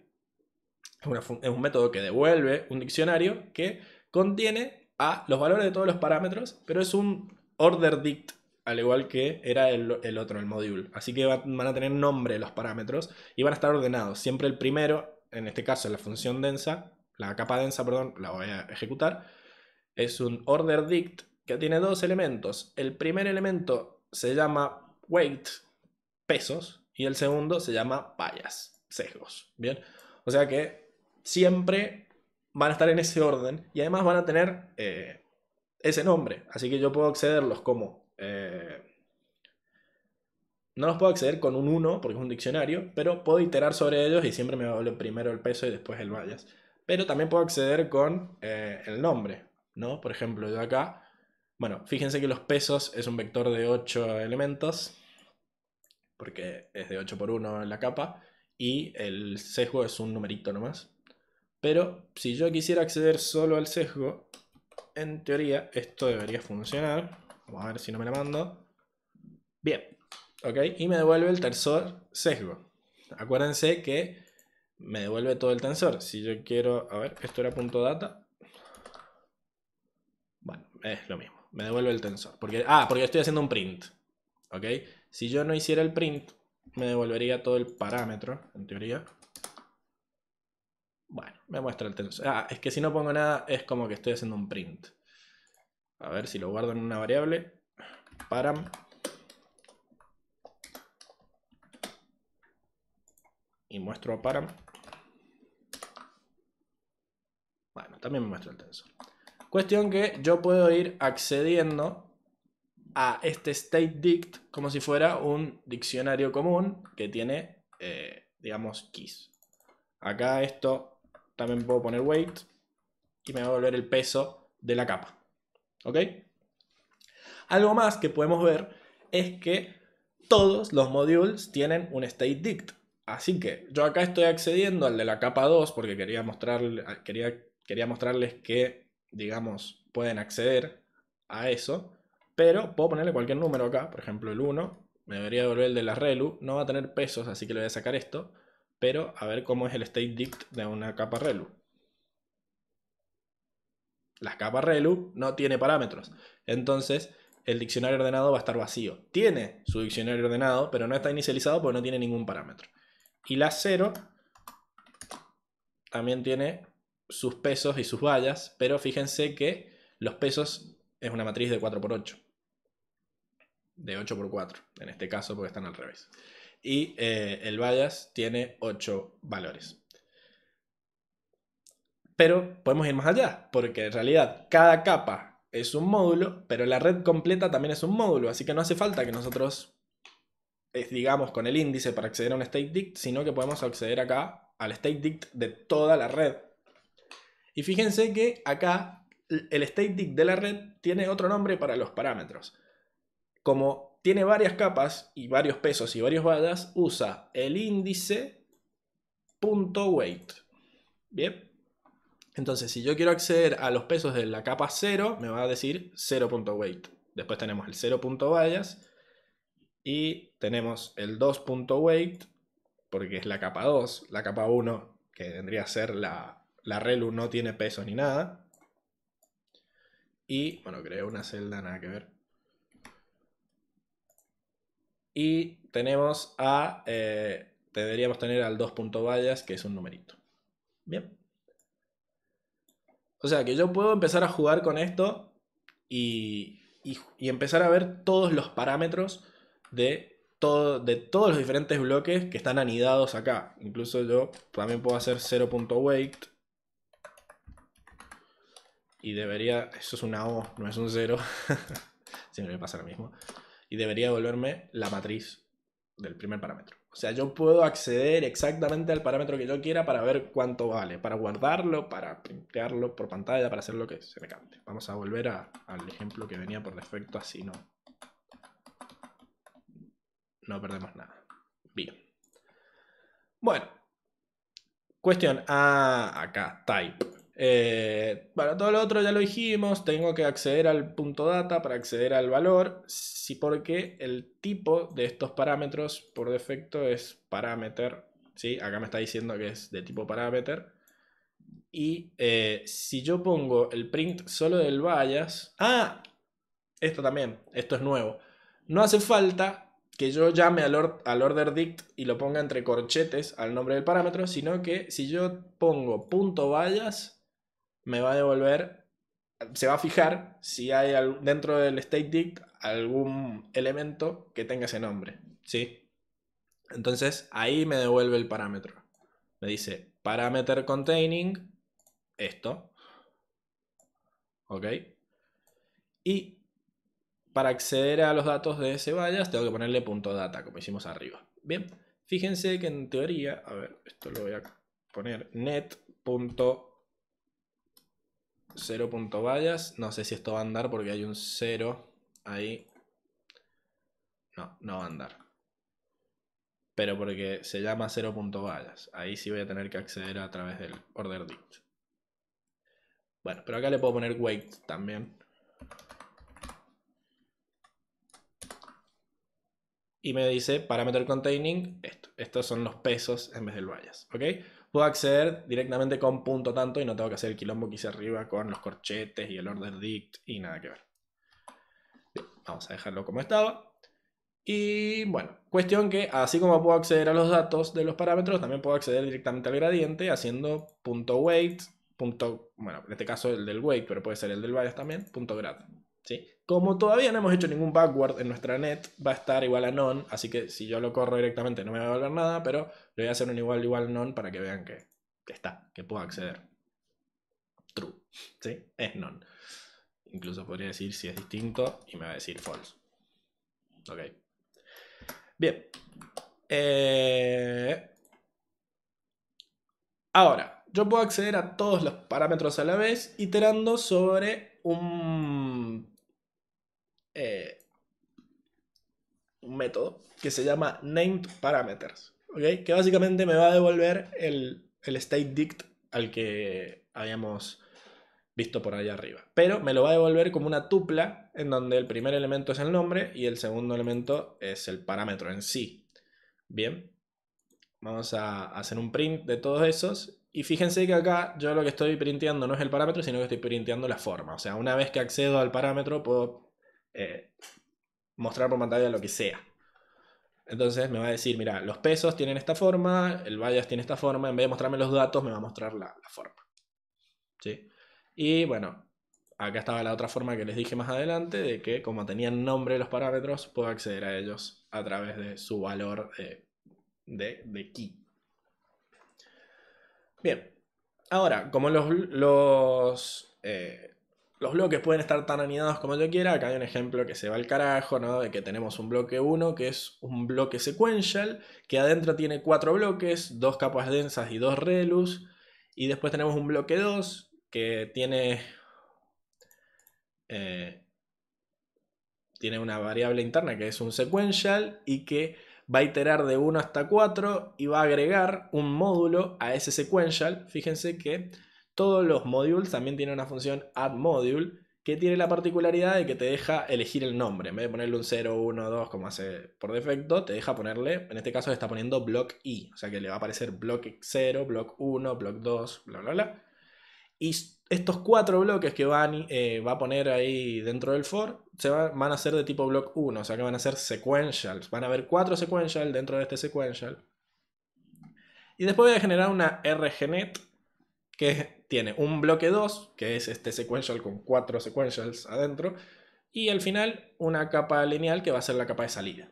es un método que devuelve un diccionario que contiene a los valores de todos los parámetros, pero es un order dict, al igual que era el, otro, el module. Así que van a tener nombre los parámetros y van a estar ordenados. Siempre el primero, en este caso la función densa, la capa densa, perdón, la voy a ejecutar, es un order dict que tiene dos elementos. El primer elemento se llama weight, pesos, y el segundo se llama bias, sesgos. Bien, o sea que siempre van a estar en ese orden y además van a tener eh, ese nombre. Así que yo puedo accederlos como... Eh, no los puedo acceder con un 1 porque es un diccionario, pero puedo iterar sobre ellos y siempre me vale primero el peso y después el bias. Pero también puedo acceder con eh, el nombre, ¿no? Por ejemplo, yo acá, bueno, fíjense que los pesos es un vector de 8 elementos, porque es de 8 por 1 en la capa, y el sesgo es un numerito nomás, pero si yo quisiera acceder solo al sesgo, en teoría esto debería funcionar. Vamos a ver si no me la mando. Bien, ok, y me devuelve el tensor sesgo. Acuérdense que me devuelve todo el tensor. Si yo quiero, a ver, esto era punto data. Bueno, es lo mismo. Me devuelve el tensor. Porque, ah, porque estoy haciendo un print. ¿Ok? Si yo no hiciera el print, me devolvería todo el parámetro, en teoría. Me muestra el tensor. Ah, es que si no pongo nada es como que estoy haciendo un print. A ver si lo guardo en una variable. Param. Y muestro a param. Bueno, también me muestra el tensor. Cuestión que yo puedo ir accediendo a este state dict como si fuera un diccionario común que tiene, eh, digamos, keys. Acá esto también puedo poner weight y me va a volver el peso de la capa. ¿Ok? Algo más que podemos ver es que todos los modules tienen un state dict. Así que yo acá estoy accediendo al de la capa 2 porque quería, mostrar, quería, quería mostrarles que, digamos, pueden acceder a eso. Pero puedo ponerle cualquier número acá, por ejemplo el 1, me debería devolver el de la relu, no va a tener pesos, así que le voy a sacar esto pero a ver cómo es el state dict de una capa relu. La capa relu no tiene parámetros, entonces el diccionario ordenado va a estar vacío. Tiene su diccionario ordenado, pero no está inicializado porque no tiene ningún parámetro. Y la 0 también tiene sus pesos y sus vallas, pero fíjense que los pesos es una matriz de 4x8, de 8x4, en este caso porque están al revés y eh, el bias tiene 8 valores. Pero podemos ir más allá, porque en realidad cada capa es un módulo, pero la red completa también es un módulo, así que no hace falta que nosotros eh, digamos con el índice para acceder a un state dict, sino que podemos acceder acá al state dict de toda la red. Y fíjense que acá el state dict de la red tiene otro nombre para los parámetros. Como tiene varias capas y varios pesos y varios vallas, usa el índice weight. Bien. Entonces, si yo quiero acceder a los pesos de la capa 0, me va a decir 0.weight. Después tenemos el 0.vallas y tenemos el 2.weight, porque es la capa 2. La capa 1, que vendría a ser la, la relu, no tiene peso ni nada. Y, bueno, creo una celda, nada que ver. Y tenemos a, eh, deberíamos tener al 2. que es un numerito. Bien. O sea que yo puedo empezar a jugar con esto y, empezar a ver todos los parámetros de, todo, de todos los diferentes bloques que están anidados acá. Incluso yo también puedo hacer 0.weight. Y debería, eso es una O, no es un 0. <laughs> Siempre pasa lo mismo y debería devolverme la matriz del primer parámetro. O sea, yo puedo acceder exactamente al parámetro que yo quiera para ver cuánto vale, para guardarlo, para pintarlo por pantalla, para hacer lo que se me cante. Vamos a volver al ejemplo que venía por defecto, así no. No perdemos nada. Bien. Bueno. Cuestión. A. Ah, acá, type bueno, eh, todo lo otro ya lo dijimos, tengo que acceder al punto data para acceder al valor, sí porque el tipo de estos parámetros por defecto es parameter, ¿sí? acá me está diciendo que es de tipo parameter, y eh, si yo pongo el print solo del bias, ah, esto también, esto es nuevo, no hace falta que yo llame al, al order dict y lo ponga entre corchetes al nombre del parámetro, sino que si yo pongo punto bias, me va a devolver, se va a fijar si hay dentro del state algún elemento que tenga ese nombre, ¿sí? Entonces ahí me devuelve el parámetro. Me dice parameter containing esto. ¿Ok? Y para acceder a los datos de ese vallas tengo que ponerle punto .data como hicimos arriba. Bien, fíjense que en teoría, a ver, esto lo voy a poner net 0 No sé si esto va a andar porque hay un 0 ahí. No, no va a andar. Pero porque se llama 0 Ahí sí voy a tener que acceder a través del order dict. Bueno, pero acá le puedo poner weight también. Y me dice parameter containing esto. Estos son los pesos en vez del vallas. ¿Ok? puedo acceder directamente con punto tanto y no tengo que hacer el quilombo que hice arriba con los corchetes y el order dict y nada que ver. vamos a dejarlo como estaba. Y bueno, cuestión que así como puedo acceder a los datos de los parámetros, también puedo acceder directamente al gradiente haciendo punto .weight, bueno, en este caso el del weight, pero puede ser el del bias también, punto .grad. ¿sí? Como todavía no hemos hecho ningún backward en nuestra net, va a estar igual a non, así que si yo lo corro directamente no me va a volver nada, pero le voy a hacer un igual igual non para que vean que, está, que puedo acceder. True, ¿sí? Es non. Incluso podría decir si es distinto y me va a decir false. Ok. Bien. Eh, ahora, yo puedo acceder a todos los parámetros a la vez iterando sobre un eh, un método que se llama named parameters, que básicamente me va a devolver el, el state dict al que habíamos visto por allá arriba. Pero me lo va a devolver como una tupla en donde el primer elemento es el nombre y el segundo elemento es el parámetro en sí. Bien, vamos a hacer un print de todos esos y fíjense que acá yo lo que estoy printeando no es el parámetro, sino que estoy printeando la forma. O sea, una vez que accedo al parámetro puedo eh, mostrar por pantalla lo que sea. Entonces me va a decir, mira, los pesos tienen esta forma, el bias tiene esta forma, en vez de mostrarme los datos, me va a mostrar la, forma. ¿Sí? Y bueno, acá estaba la otra forma que les dije más adelante, de que como tenían nombre los parámetros, puedo acceder a ellos a través de su valor de, de, key. Bien, ahora, como los, los eh, los bloques pueden estar tan anidados como yo quiera. Acá hay un ejemplo que se va al carajo, ¿no? De que tenemos un bloque 1, que es un bloque sequential, que adentro tiene cuatro bloques, dos capas densas y dos relus. Y después tenemos un bloque 2, que tiene... Eh, tiene una variable interna que es un sequential y que va a iterar de 1 hasta 4 y va a agregar un módulo a ese sequential. Fíjense que todos los modules también tienen una función add module que tiene la particularidad de que te deja elegir el nombre. En vez de ponerle un 0, 1, 2 como hace por defecto, te deja ponerle, en este caso está poniendo block I, o sea que le va a aparecer block 0, block 1, block 2, bla, bla, bla. Y estos cuatro bloques que van, eh, va a poner ahí dentro del for se van a ser de tipo block 1, o sea que van a ser sequentials. Van a haber cuatro sequentials dentro de este sequential. Y después voy a generar una rgnet que tiene un bloque 2, que es este sequential con cuatro sequentials adentro, y al final una capa lineal que va a ser la capa de salida.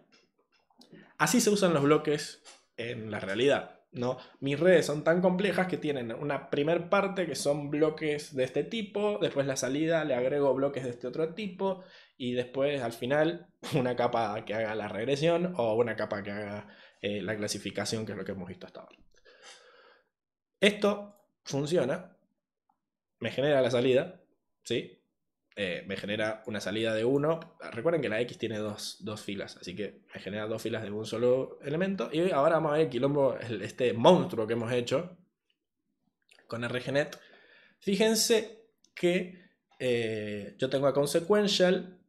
Así se usan los bloques en la realidad. ¿no? Mis redes son tan complejas que tienen una primer parte que son bloques de este tipo, después la salida le agrego bloques de este otro tipo y después al final <laughs> una capa que haga la regresión o una capa que haga eh, la clasificación, que es lo que hemos visto hasta ahora. Esto funciona, me genera la salida, ¿sí? Eh, me genera una salida de 1. Recuerden que la X tiene dos, filas, así que me genera dos filas de un solo elemento. Y ahora vamos a ver el quilombo, este monstruo que hemos hecho con RGNet. Fíjense que eh, yo tengo a consequential,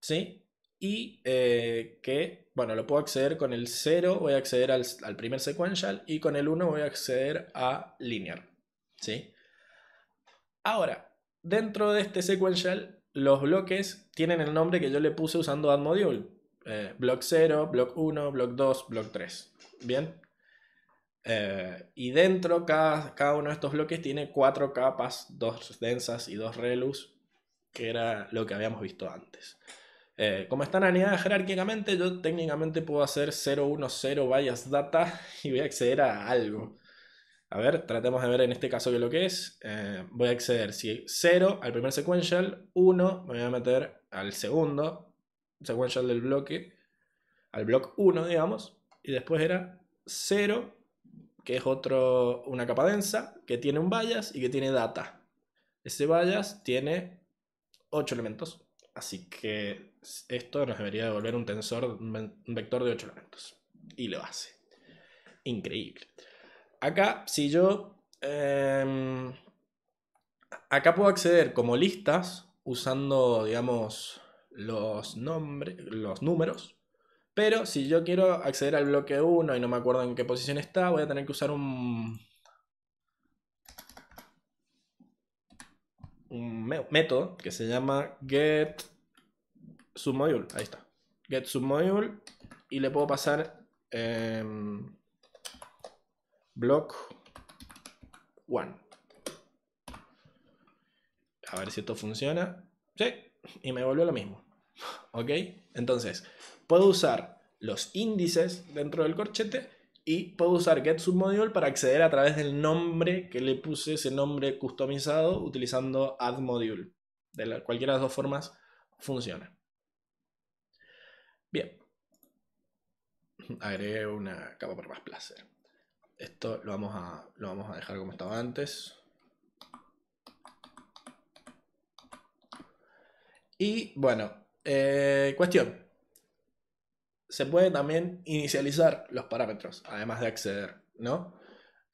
¿sí? y eh, que, bueno, lo puedo acceder con el 0, voy a acceder al, primer sequential y con el 1 voy a acceder a linear. ¿sí? Ahora, dentro de este sequential, los bloques tienen el nombre que yo le puse usando addModule. Eh, block 0, block 1, block 2, block 3. Bien. Eh, y dentro cada, cada uno de estos bloques tiene cuatro capas, dos densas y dos relus, que era lo que habíamos visto antes. Eh, como están anidadas jerárquicamente, yo técnicamente puedo hacer 010 bias data y voy a acceder a algo. A ver, tratemos de ver en este caso qué es lo que es. Eh, voy a acceder, si 0 al primer sequential, 1 me voy a meter al segundo sequential del bloque, al block 1, digamos, y después era 0, que es otro, una capa densa, que tiene un bias y que tiene data. Ese bias tiene 8 elementos. Así que esto nos debería devolver un tensor, un vector de 8 elementos. Y lo hace. Increíble. Acá, si yo... Em, acá puedo acceder como listas usando, digamos, los, nombres, los números. Pero si yo quiero acceder al bloque 1 y no me acuerdo en qué posición está, voy a tener que usar un, un método que se llama get submodule, ahí está. Get submodule y le puedo pasar em, block one A ver si esto funciona. Sí, y me volvió lo mismo. <laughs> ¿Ok? Entonces, puedo usar los índices dentro del corchete y puedo usar get submodule para acceder a través del nombre que le puse, ese nombre customizado, utilizando add module. De cualquiera de las dos formas funciona. Bien. Agregué <laughs> una capa por más placer. Esto lo vamos a, lo vamos a dejar como estaba antes. Y bueno, eh, cuestión. Se puede también inicializar los parámetros, además de acceder, ¿no?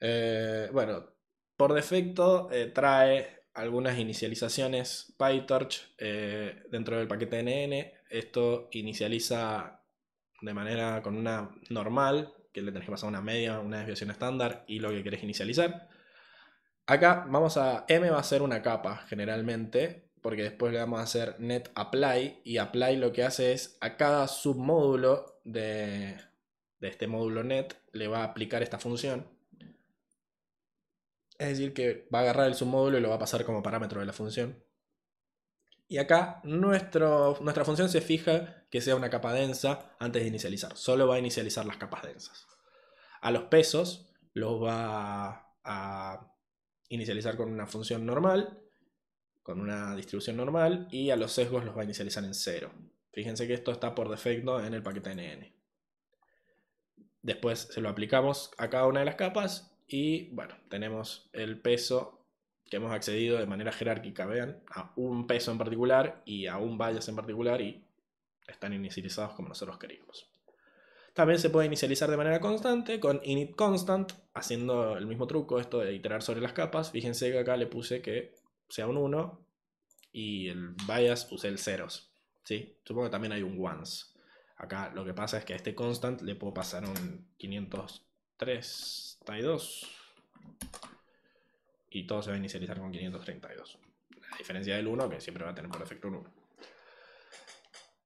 Eh, bueno, por defecto eh, trae algunas inicializaciones PyTorch eh, dentro del paquete NN. Esto inicializa de manera con una normal, que le tenés que pasar una media, una desviación estándar y lo que querés inicializar. Acá vamos a M va a ser una capa generalmente, porque después le vamos a hacer net apply y apply lo que hace es a cada submódulo de este módulo net le va a aplicar esta función es decir, que va a agarrar el submódulo y lo va a pasar como parámetro de la función. Y acá nuestro, nuestra función se fija que sea una capa densa antes de inicializar. Solo va a inicializar las capas densas. A los pesos los va a inicializar con una función normal, con una distribución normal, y a los sesgos los va a inicializar en cero. Fíjense que esto está por defecto en el paquete NN. Después se lo aplicamos a cada una de las capas y bueno, tenemos el peso que hemos accedido de manera jerárquica, vean, a un peso en particular y a un bias en particular y están inicializados como nosotros queríamos. También se puede inicializar de manera constante con init constant, haciendo el mismo truco, esto de iterar sobre las capas. Fíjense que acá le puse que sea un 1 y el bias usé el ceros. ¿sí? Supongo que también hay un once. Acá lo que pasa es que a este constant le puedo pasar un 500 32. Y todo se va a inicializar con 532. la diferencia del 1, que siempre va a tener por defecto un 1.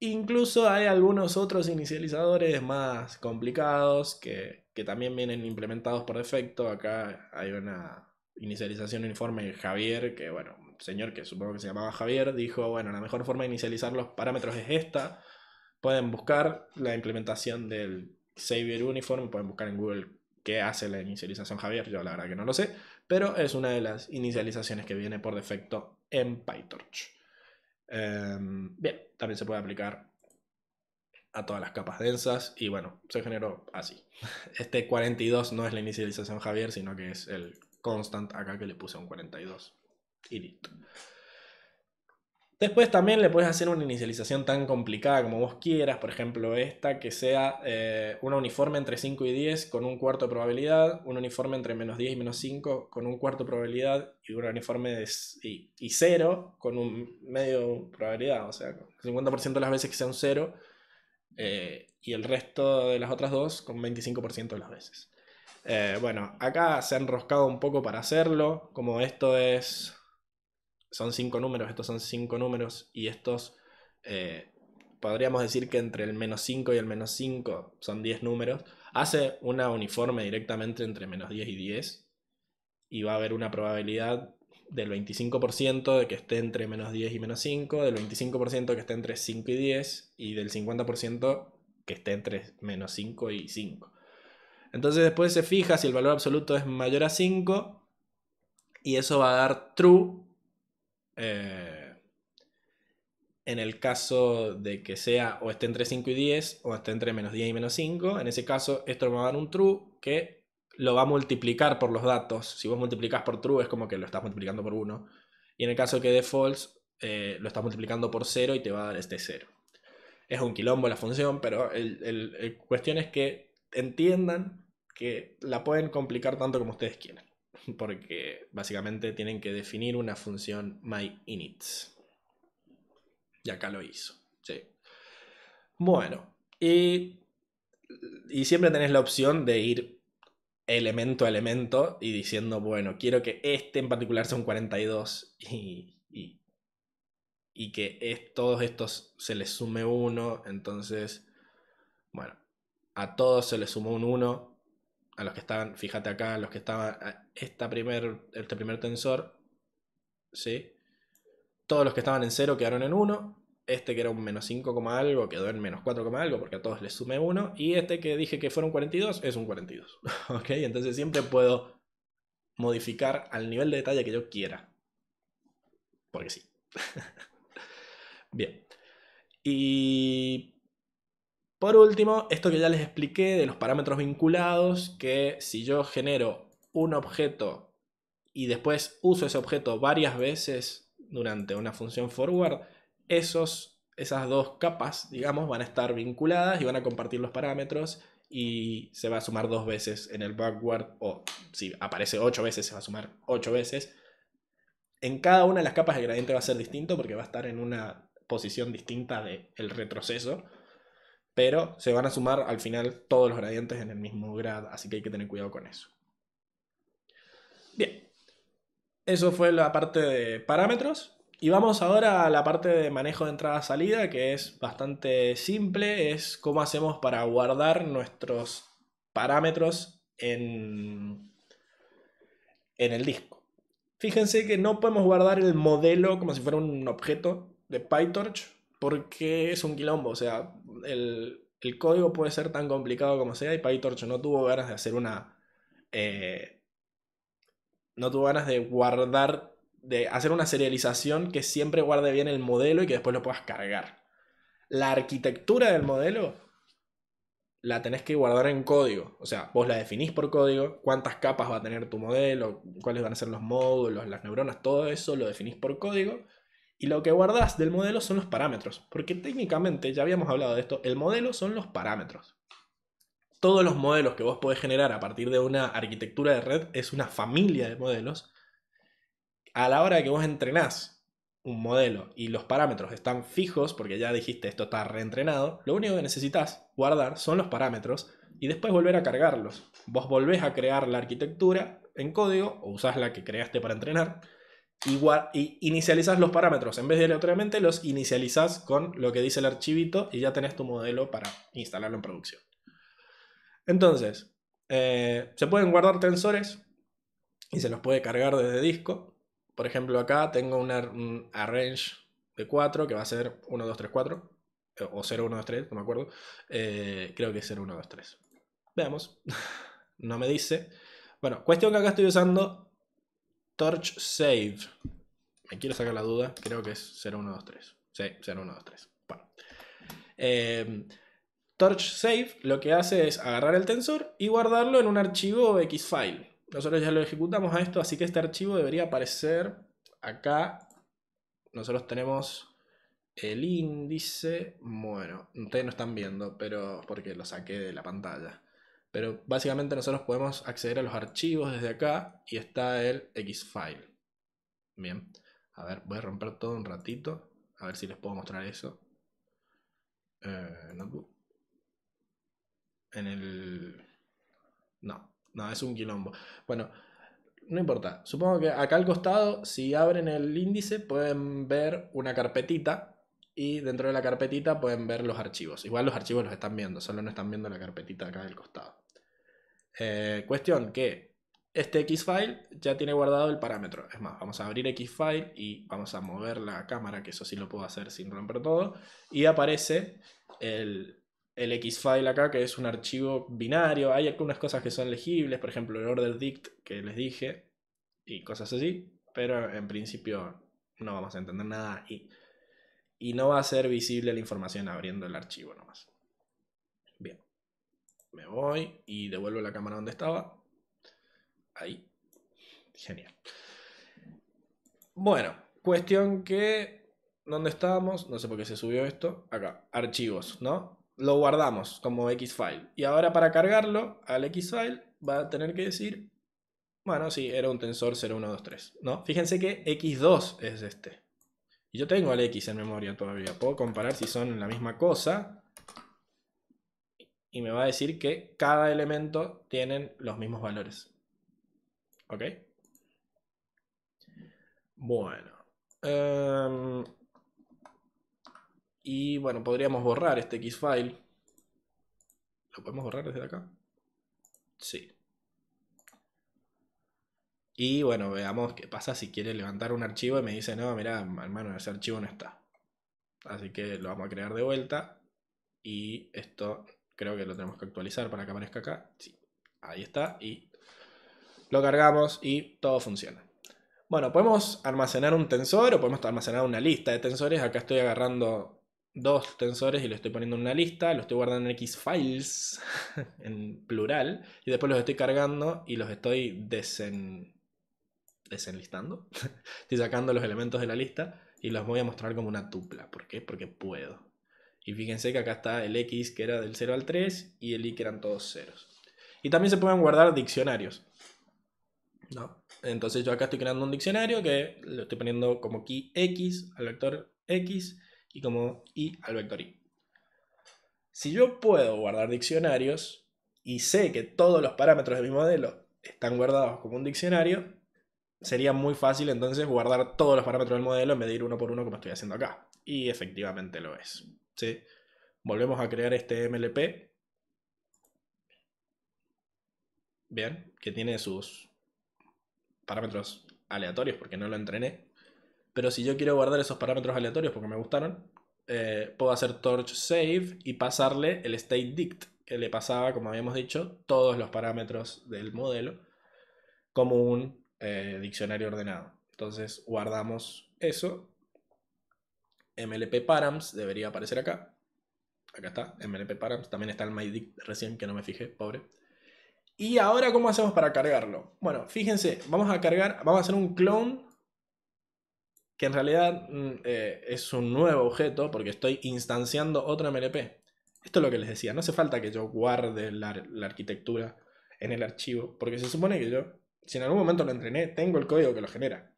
Incluso hay algunos otros inicializadores más complicados que, también vienen implementados por defecto. Acá hay una inicialización uniforme Javier, que bueno, un señor que supongo que se llamaba Javier, dijo, bueno, la mejor forma de inicializar los parámetros es esta. Pueden buscar la implementación del Xavier Uniform, pueden buscar en Google qué hace la inicialización Javier, yo la verdad que no lo sé, pero es una de las inicializaciones que viene por defecto en PyTorch. Em, bien, también se puede aplicar a todas las capas densas y bueno, se generó así. Este 42 no es la inicialización Javier, sino que es el constant acá que le puse un 42 y listo. Después también le puedes hacer una inicialización tan complicada como vos quieras, por ejemplo esta que sea eh, una uniforme entre 5 y 10 con un cuarto de probabilidad, un uniforme entre menos 10 y menos 5 con un cuarto de probabilidad y un uniforme y, 0 con un medio probabilidad, o sea, 50% de las veces que sea un 0 eh, y el resto de las otras dos con 25% de las veces. Eh, bueno, acá se ha enroscado un poco para hacerlo, como esto es son cinco números, estos son cinco números y estos eh, podríamos decir que entre el menos 5 y el menos 5 son 10 números. Hace una uniforme directamente entre menos 10 y 10 y va a haber una probabilidad del 25% de que esté entre menos 10 y menos 5, del 25% que esté entre 5 y 10 y del 50% que esté entre menos 5 y 5. Entonces después se fija si el valor absoluto es mayor a 5 y eso va a dar true eh, en el caso de que sea o esté entre 5 y 10 o esté entre menos 10 y menos 5, en ese caso esto va a dar un true que lo va a multiplicar por los datos. Si vos multiplicas por true es como que lo estás multiplicando por 1. Y en el caso que de false eh, lo estás multiplicando por 0 y te va a dar este 0. Es un quilombo la función, pero la cuestión es que entiendan que la pueden complicar tanto como ustedes quieran. <laughs> porque básicamente tienen que definir una función myInits. Y acá lo hizo. Bueno, y, siempre tenés la opción de ir elemento a elemento y diciendo, bueno, quiero que este en particular sea un 42 y, y que todos estos se les sume uno, entonces, bueno, a todos se les sumó un 1, a los que estaban, fíjate acá, los que estaban, esta primer, este primer tensor, ¿sí? Todos los que estaban en 0 quedaron en 1, este que era un menos 5, algo quedó en menos 4, algo porque a todos les sumé 1 y este que dije que fueron 42 es un 42. <laughs> ¿Ok? Entonces siempre puedo modificar al nivel de detalle que yo quiera. Porque sí. <laughs> Bien. Y por último, esto que ya les expliqué de los parámetros vinculados, que si yo genero un objeto y después uso ese objeto varias veces durante una función forward, esos, esas dos capas, digamos, van a estar vinculadas y van a compartir los parámetros y se va a sumar dos veces en el backward, o si aparece ocho veces, se va a sumar ocho veces. En cada una de las capas el gradiente va a ser distinto porque va a estar en una posición distinta del retroceso pero se van a sumar al final todos los gradientes en el mismo grad, así que hay que tener cuidado con eso. Bien, eso fue la parte de parámetros. Y vamos ahora a la parte de manejo de entrada-salida, que es bastante simple, es cómo hacemos para guardar nuestros parámetros en, en el disco. Fíjense que no podemos guardar el modelo como si fuera un objeto de PyTorch, porque es un quilombo, o sea, el, código puede ser tan complicado como sea y PyTorch no tuvo ganas de hacer una... Eh, no tuvo ganas de guardar, de hacer una serialización que siempre guarde bien el modelo y que después lo puedas cargar. La arquitectura del modelo la tenés que guardar en código. O sea, vos la definís por código, cuántas capas va a tener tu modelo, cuáles van a ser los módulos, las neuronas, todo eso lo definís por código y lo que guardás del modelo son los parámetros, porque técnicamente, ya habíamos hablado de esto, el modelo son los parámetros. Todos los modelos que vos podés generar a partir de una arquitectura de red es una familia de modelos. A la hora que vos entrenás un modelo y los parámetros están fijos, porque ya dijiste esto está reentrenado, lo único que necesitas guardar son los parámetros y después volver a cargarlos. Vos volvés a crear la arquitectura en código o usás la que creaste para entrenar y inicializas los parámetros. En vez de aleatoriamente, los inicializas con lo que dice el archivito y ya tenés tu modelo para instalarlo en producción. Entonces, eh, se pueden guardar tensores y se los puede cargar desde disco. Por ejemplo, acá tengo un, arrange de 4 que va a ser 1, 2, 3, 4. O 0, 1, 2, 3, no me acuerdo. Eh, creo que es 0, 1, 2, 3. Veamos. <laughs> no me dice. Bueno, cuestión que acá estoy usando Torch Save. Me quiero sacar la duda. Creo que es 0123. Sí, 0123. Bueno. Em, Torch Save lo que hace es agarrar el tensor y guardarlo en un archivo xfile, Nosotros ya lo ejecutamos a esto, así que este archivo debería aparecer acá. Nosotros tenemos el índice. Bueno, ustedes no están viendo, pero porque lo saqué de la pantalla. Pero básicamente nosotros podemos acceder a los archivos desde acá y está el X-File. Bien, a ver, voy a romper todo un ratito, a ver si les puedo mostrar eso. Eh, en el... No, no, es un quilombo. Bueno, no importa. Supongo que acá al costado, si abren el índice, pueden ver una carpetita y dentro de la carpetita pueden ver los archivos. Igual los archivos los están viendo, solo no están viendo la carpetita acá del costado. Eh, cuestión que este X-File ya tiene guardado el parámetro. Es más, vamos a abrir X-File y vamos a mover la cámara, que eso sí lo puedo hacer sin romper todo. Y aparece el, el X-File acá, que es un archivo binario. Hay algunas cosas que son legibles, por ejemplo el order dict que les dije y cosas así. Pero en principio no vamos a entender nada y y no va a ser visible la información abriendo el archivo nomás. Bien, me voy y devuelvo la cámara donde estaba. Ahí, genial. Bueno, cuestión que... ¿Dónde estábamos? No sé por qué se subió esto. Acá, archivos, ¿no? Lo guardamos como X-File. Y ahora para cargarlo al X-File va a tener que decir bueno, sí, era un tensor 0123, ¿no? Fíjense que X2 es este. Y yo tengo el X en memoria todavía. Puedo comparar si son la misma cosa. Y me va a decir que cada elemento tienen los mismos valores. ¿Ok? Bueno. Em, y bueno, podríamos borrar este X file. ¿Lo podemos borrar desde acá? Sí. Y bueno, veamos qué pasa si quiere levantar un archivo y me dice, no, mira, hermano, ese archivo no está. Así que lo vamos a crear de vuelta. Y esto creo que lo tenemos que actualizar para que aparezca acá. Sí, ahí está. Y lo cargamos y todo funciona. Bueno, podemos almacenar un tensor o podemos almacenar una lista de tensores. Acá estoy agarrando dos tensores y lo estoy poniendo en una lista, lo estoy guardando en X files <laughs> en plural y después los estoy cargando y los estoy desen desenlistando, estoy <laughs> sacando los elementos de la lista y los voy a mostrar como una tupla. ¿Por qué? Porque puedo. Y fíjense que acá está el X que era del 0 al 3 y el Y que eran todos ceros. Y también se pueden guardar diccionarios. ¿no? Entonces yo acá estoy creando un diccionario que lo estoy poniendo como key X al vector X y como Y al vector Y. Si yo puedo guardar diccionarios y sé que todos los parámetros de mi modelo están guardados como un diccionario, sería muy fácil entonces guardar todos los parámetros del modelo en vez ir uno por uno como estoy haciendo acá. Y efectivamente lo es. ¿sí? Volvemos a crear este MLP. Bien, que tiene sus parámetros aleatorios porque no lo entrené. Pero si yo quiero guardar esos parámetros aleatorios porque me gustaron, eh, puedo hacer torch save y pasarle el state dict, que le pasaba, como habíamos dicho, todos los parámetros del modelo como un eh, diccionario ordenado. Entonces guardamos eso. MLP params debería aparecer acá. Acá está, MLP params. También está el MyDict recién que no me fijé, pobre. Y ahora, ¿cómo hacemos para cargarlo? Bueno, fíjense, vamos a cargar, vamos a hacer un clone que en realidad mm, eh, es un nuevo objeto porque estoy instanciando otro MLP. Esto es lo que les decía, no hace falta que yo guarde la, arquitectura en el archivo, porque se supone que yo si en algún momento lo entrené, tengo el código que lo genera.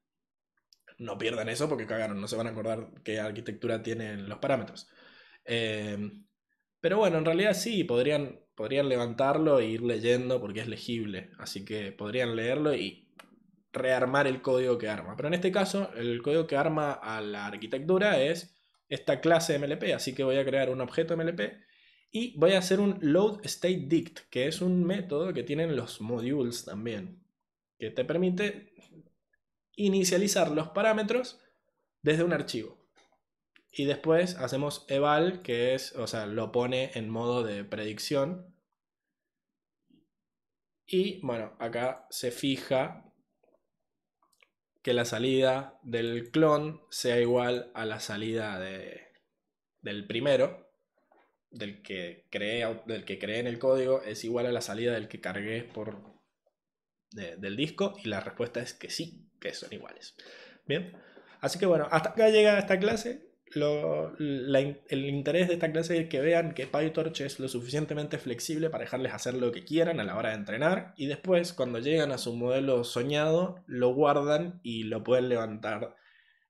No pierdan eso porque cagaron, no se van a acordar qué arquitectura tienen los parámetros. Eh, pero bueno, en realidad sí, podrían, podrían levantarlo e ir leyendo porque es legible. Así que podrían leerlo y rearmar el código que arma. Pero en este caso, el código que arma a la arquitectura es esta clase MLP. Así que voy a crear un objeto MLP y voy a hacer un load state dict, que es un método que tienen los modules también que te permite inicializar los parámetros desde un archivo. Y después hacemos eval, que es, o sea, lo pone en modo de predicción. Y bueno, acá se fija que la salida del clon sea igual a la salida de, del primero, del que, del que creé en el código, es igual a la salida del que cargué por del disco y la respuesta es que sí, que son iguales. Bien, así que bueno, hasta acá llega esta clase. el interés de esta clase es que vean que PyTorch es lo suficientemente flexible para dejarles hacer lo que quieran a la hora de entrenar y después cuando llegan a su modelo soñado lo guardan y lo pueden levantar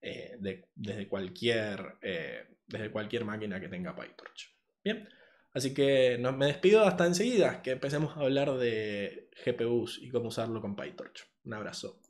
eh, desde, cualquier, eh, desde cualquier máquina que tenga PyTorch. Bien. Así que me despido hasta enseguida, que empecemos a hablar de GPUs y cómo usarlo con PyTorch. Un abrazo.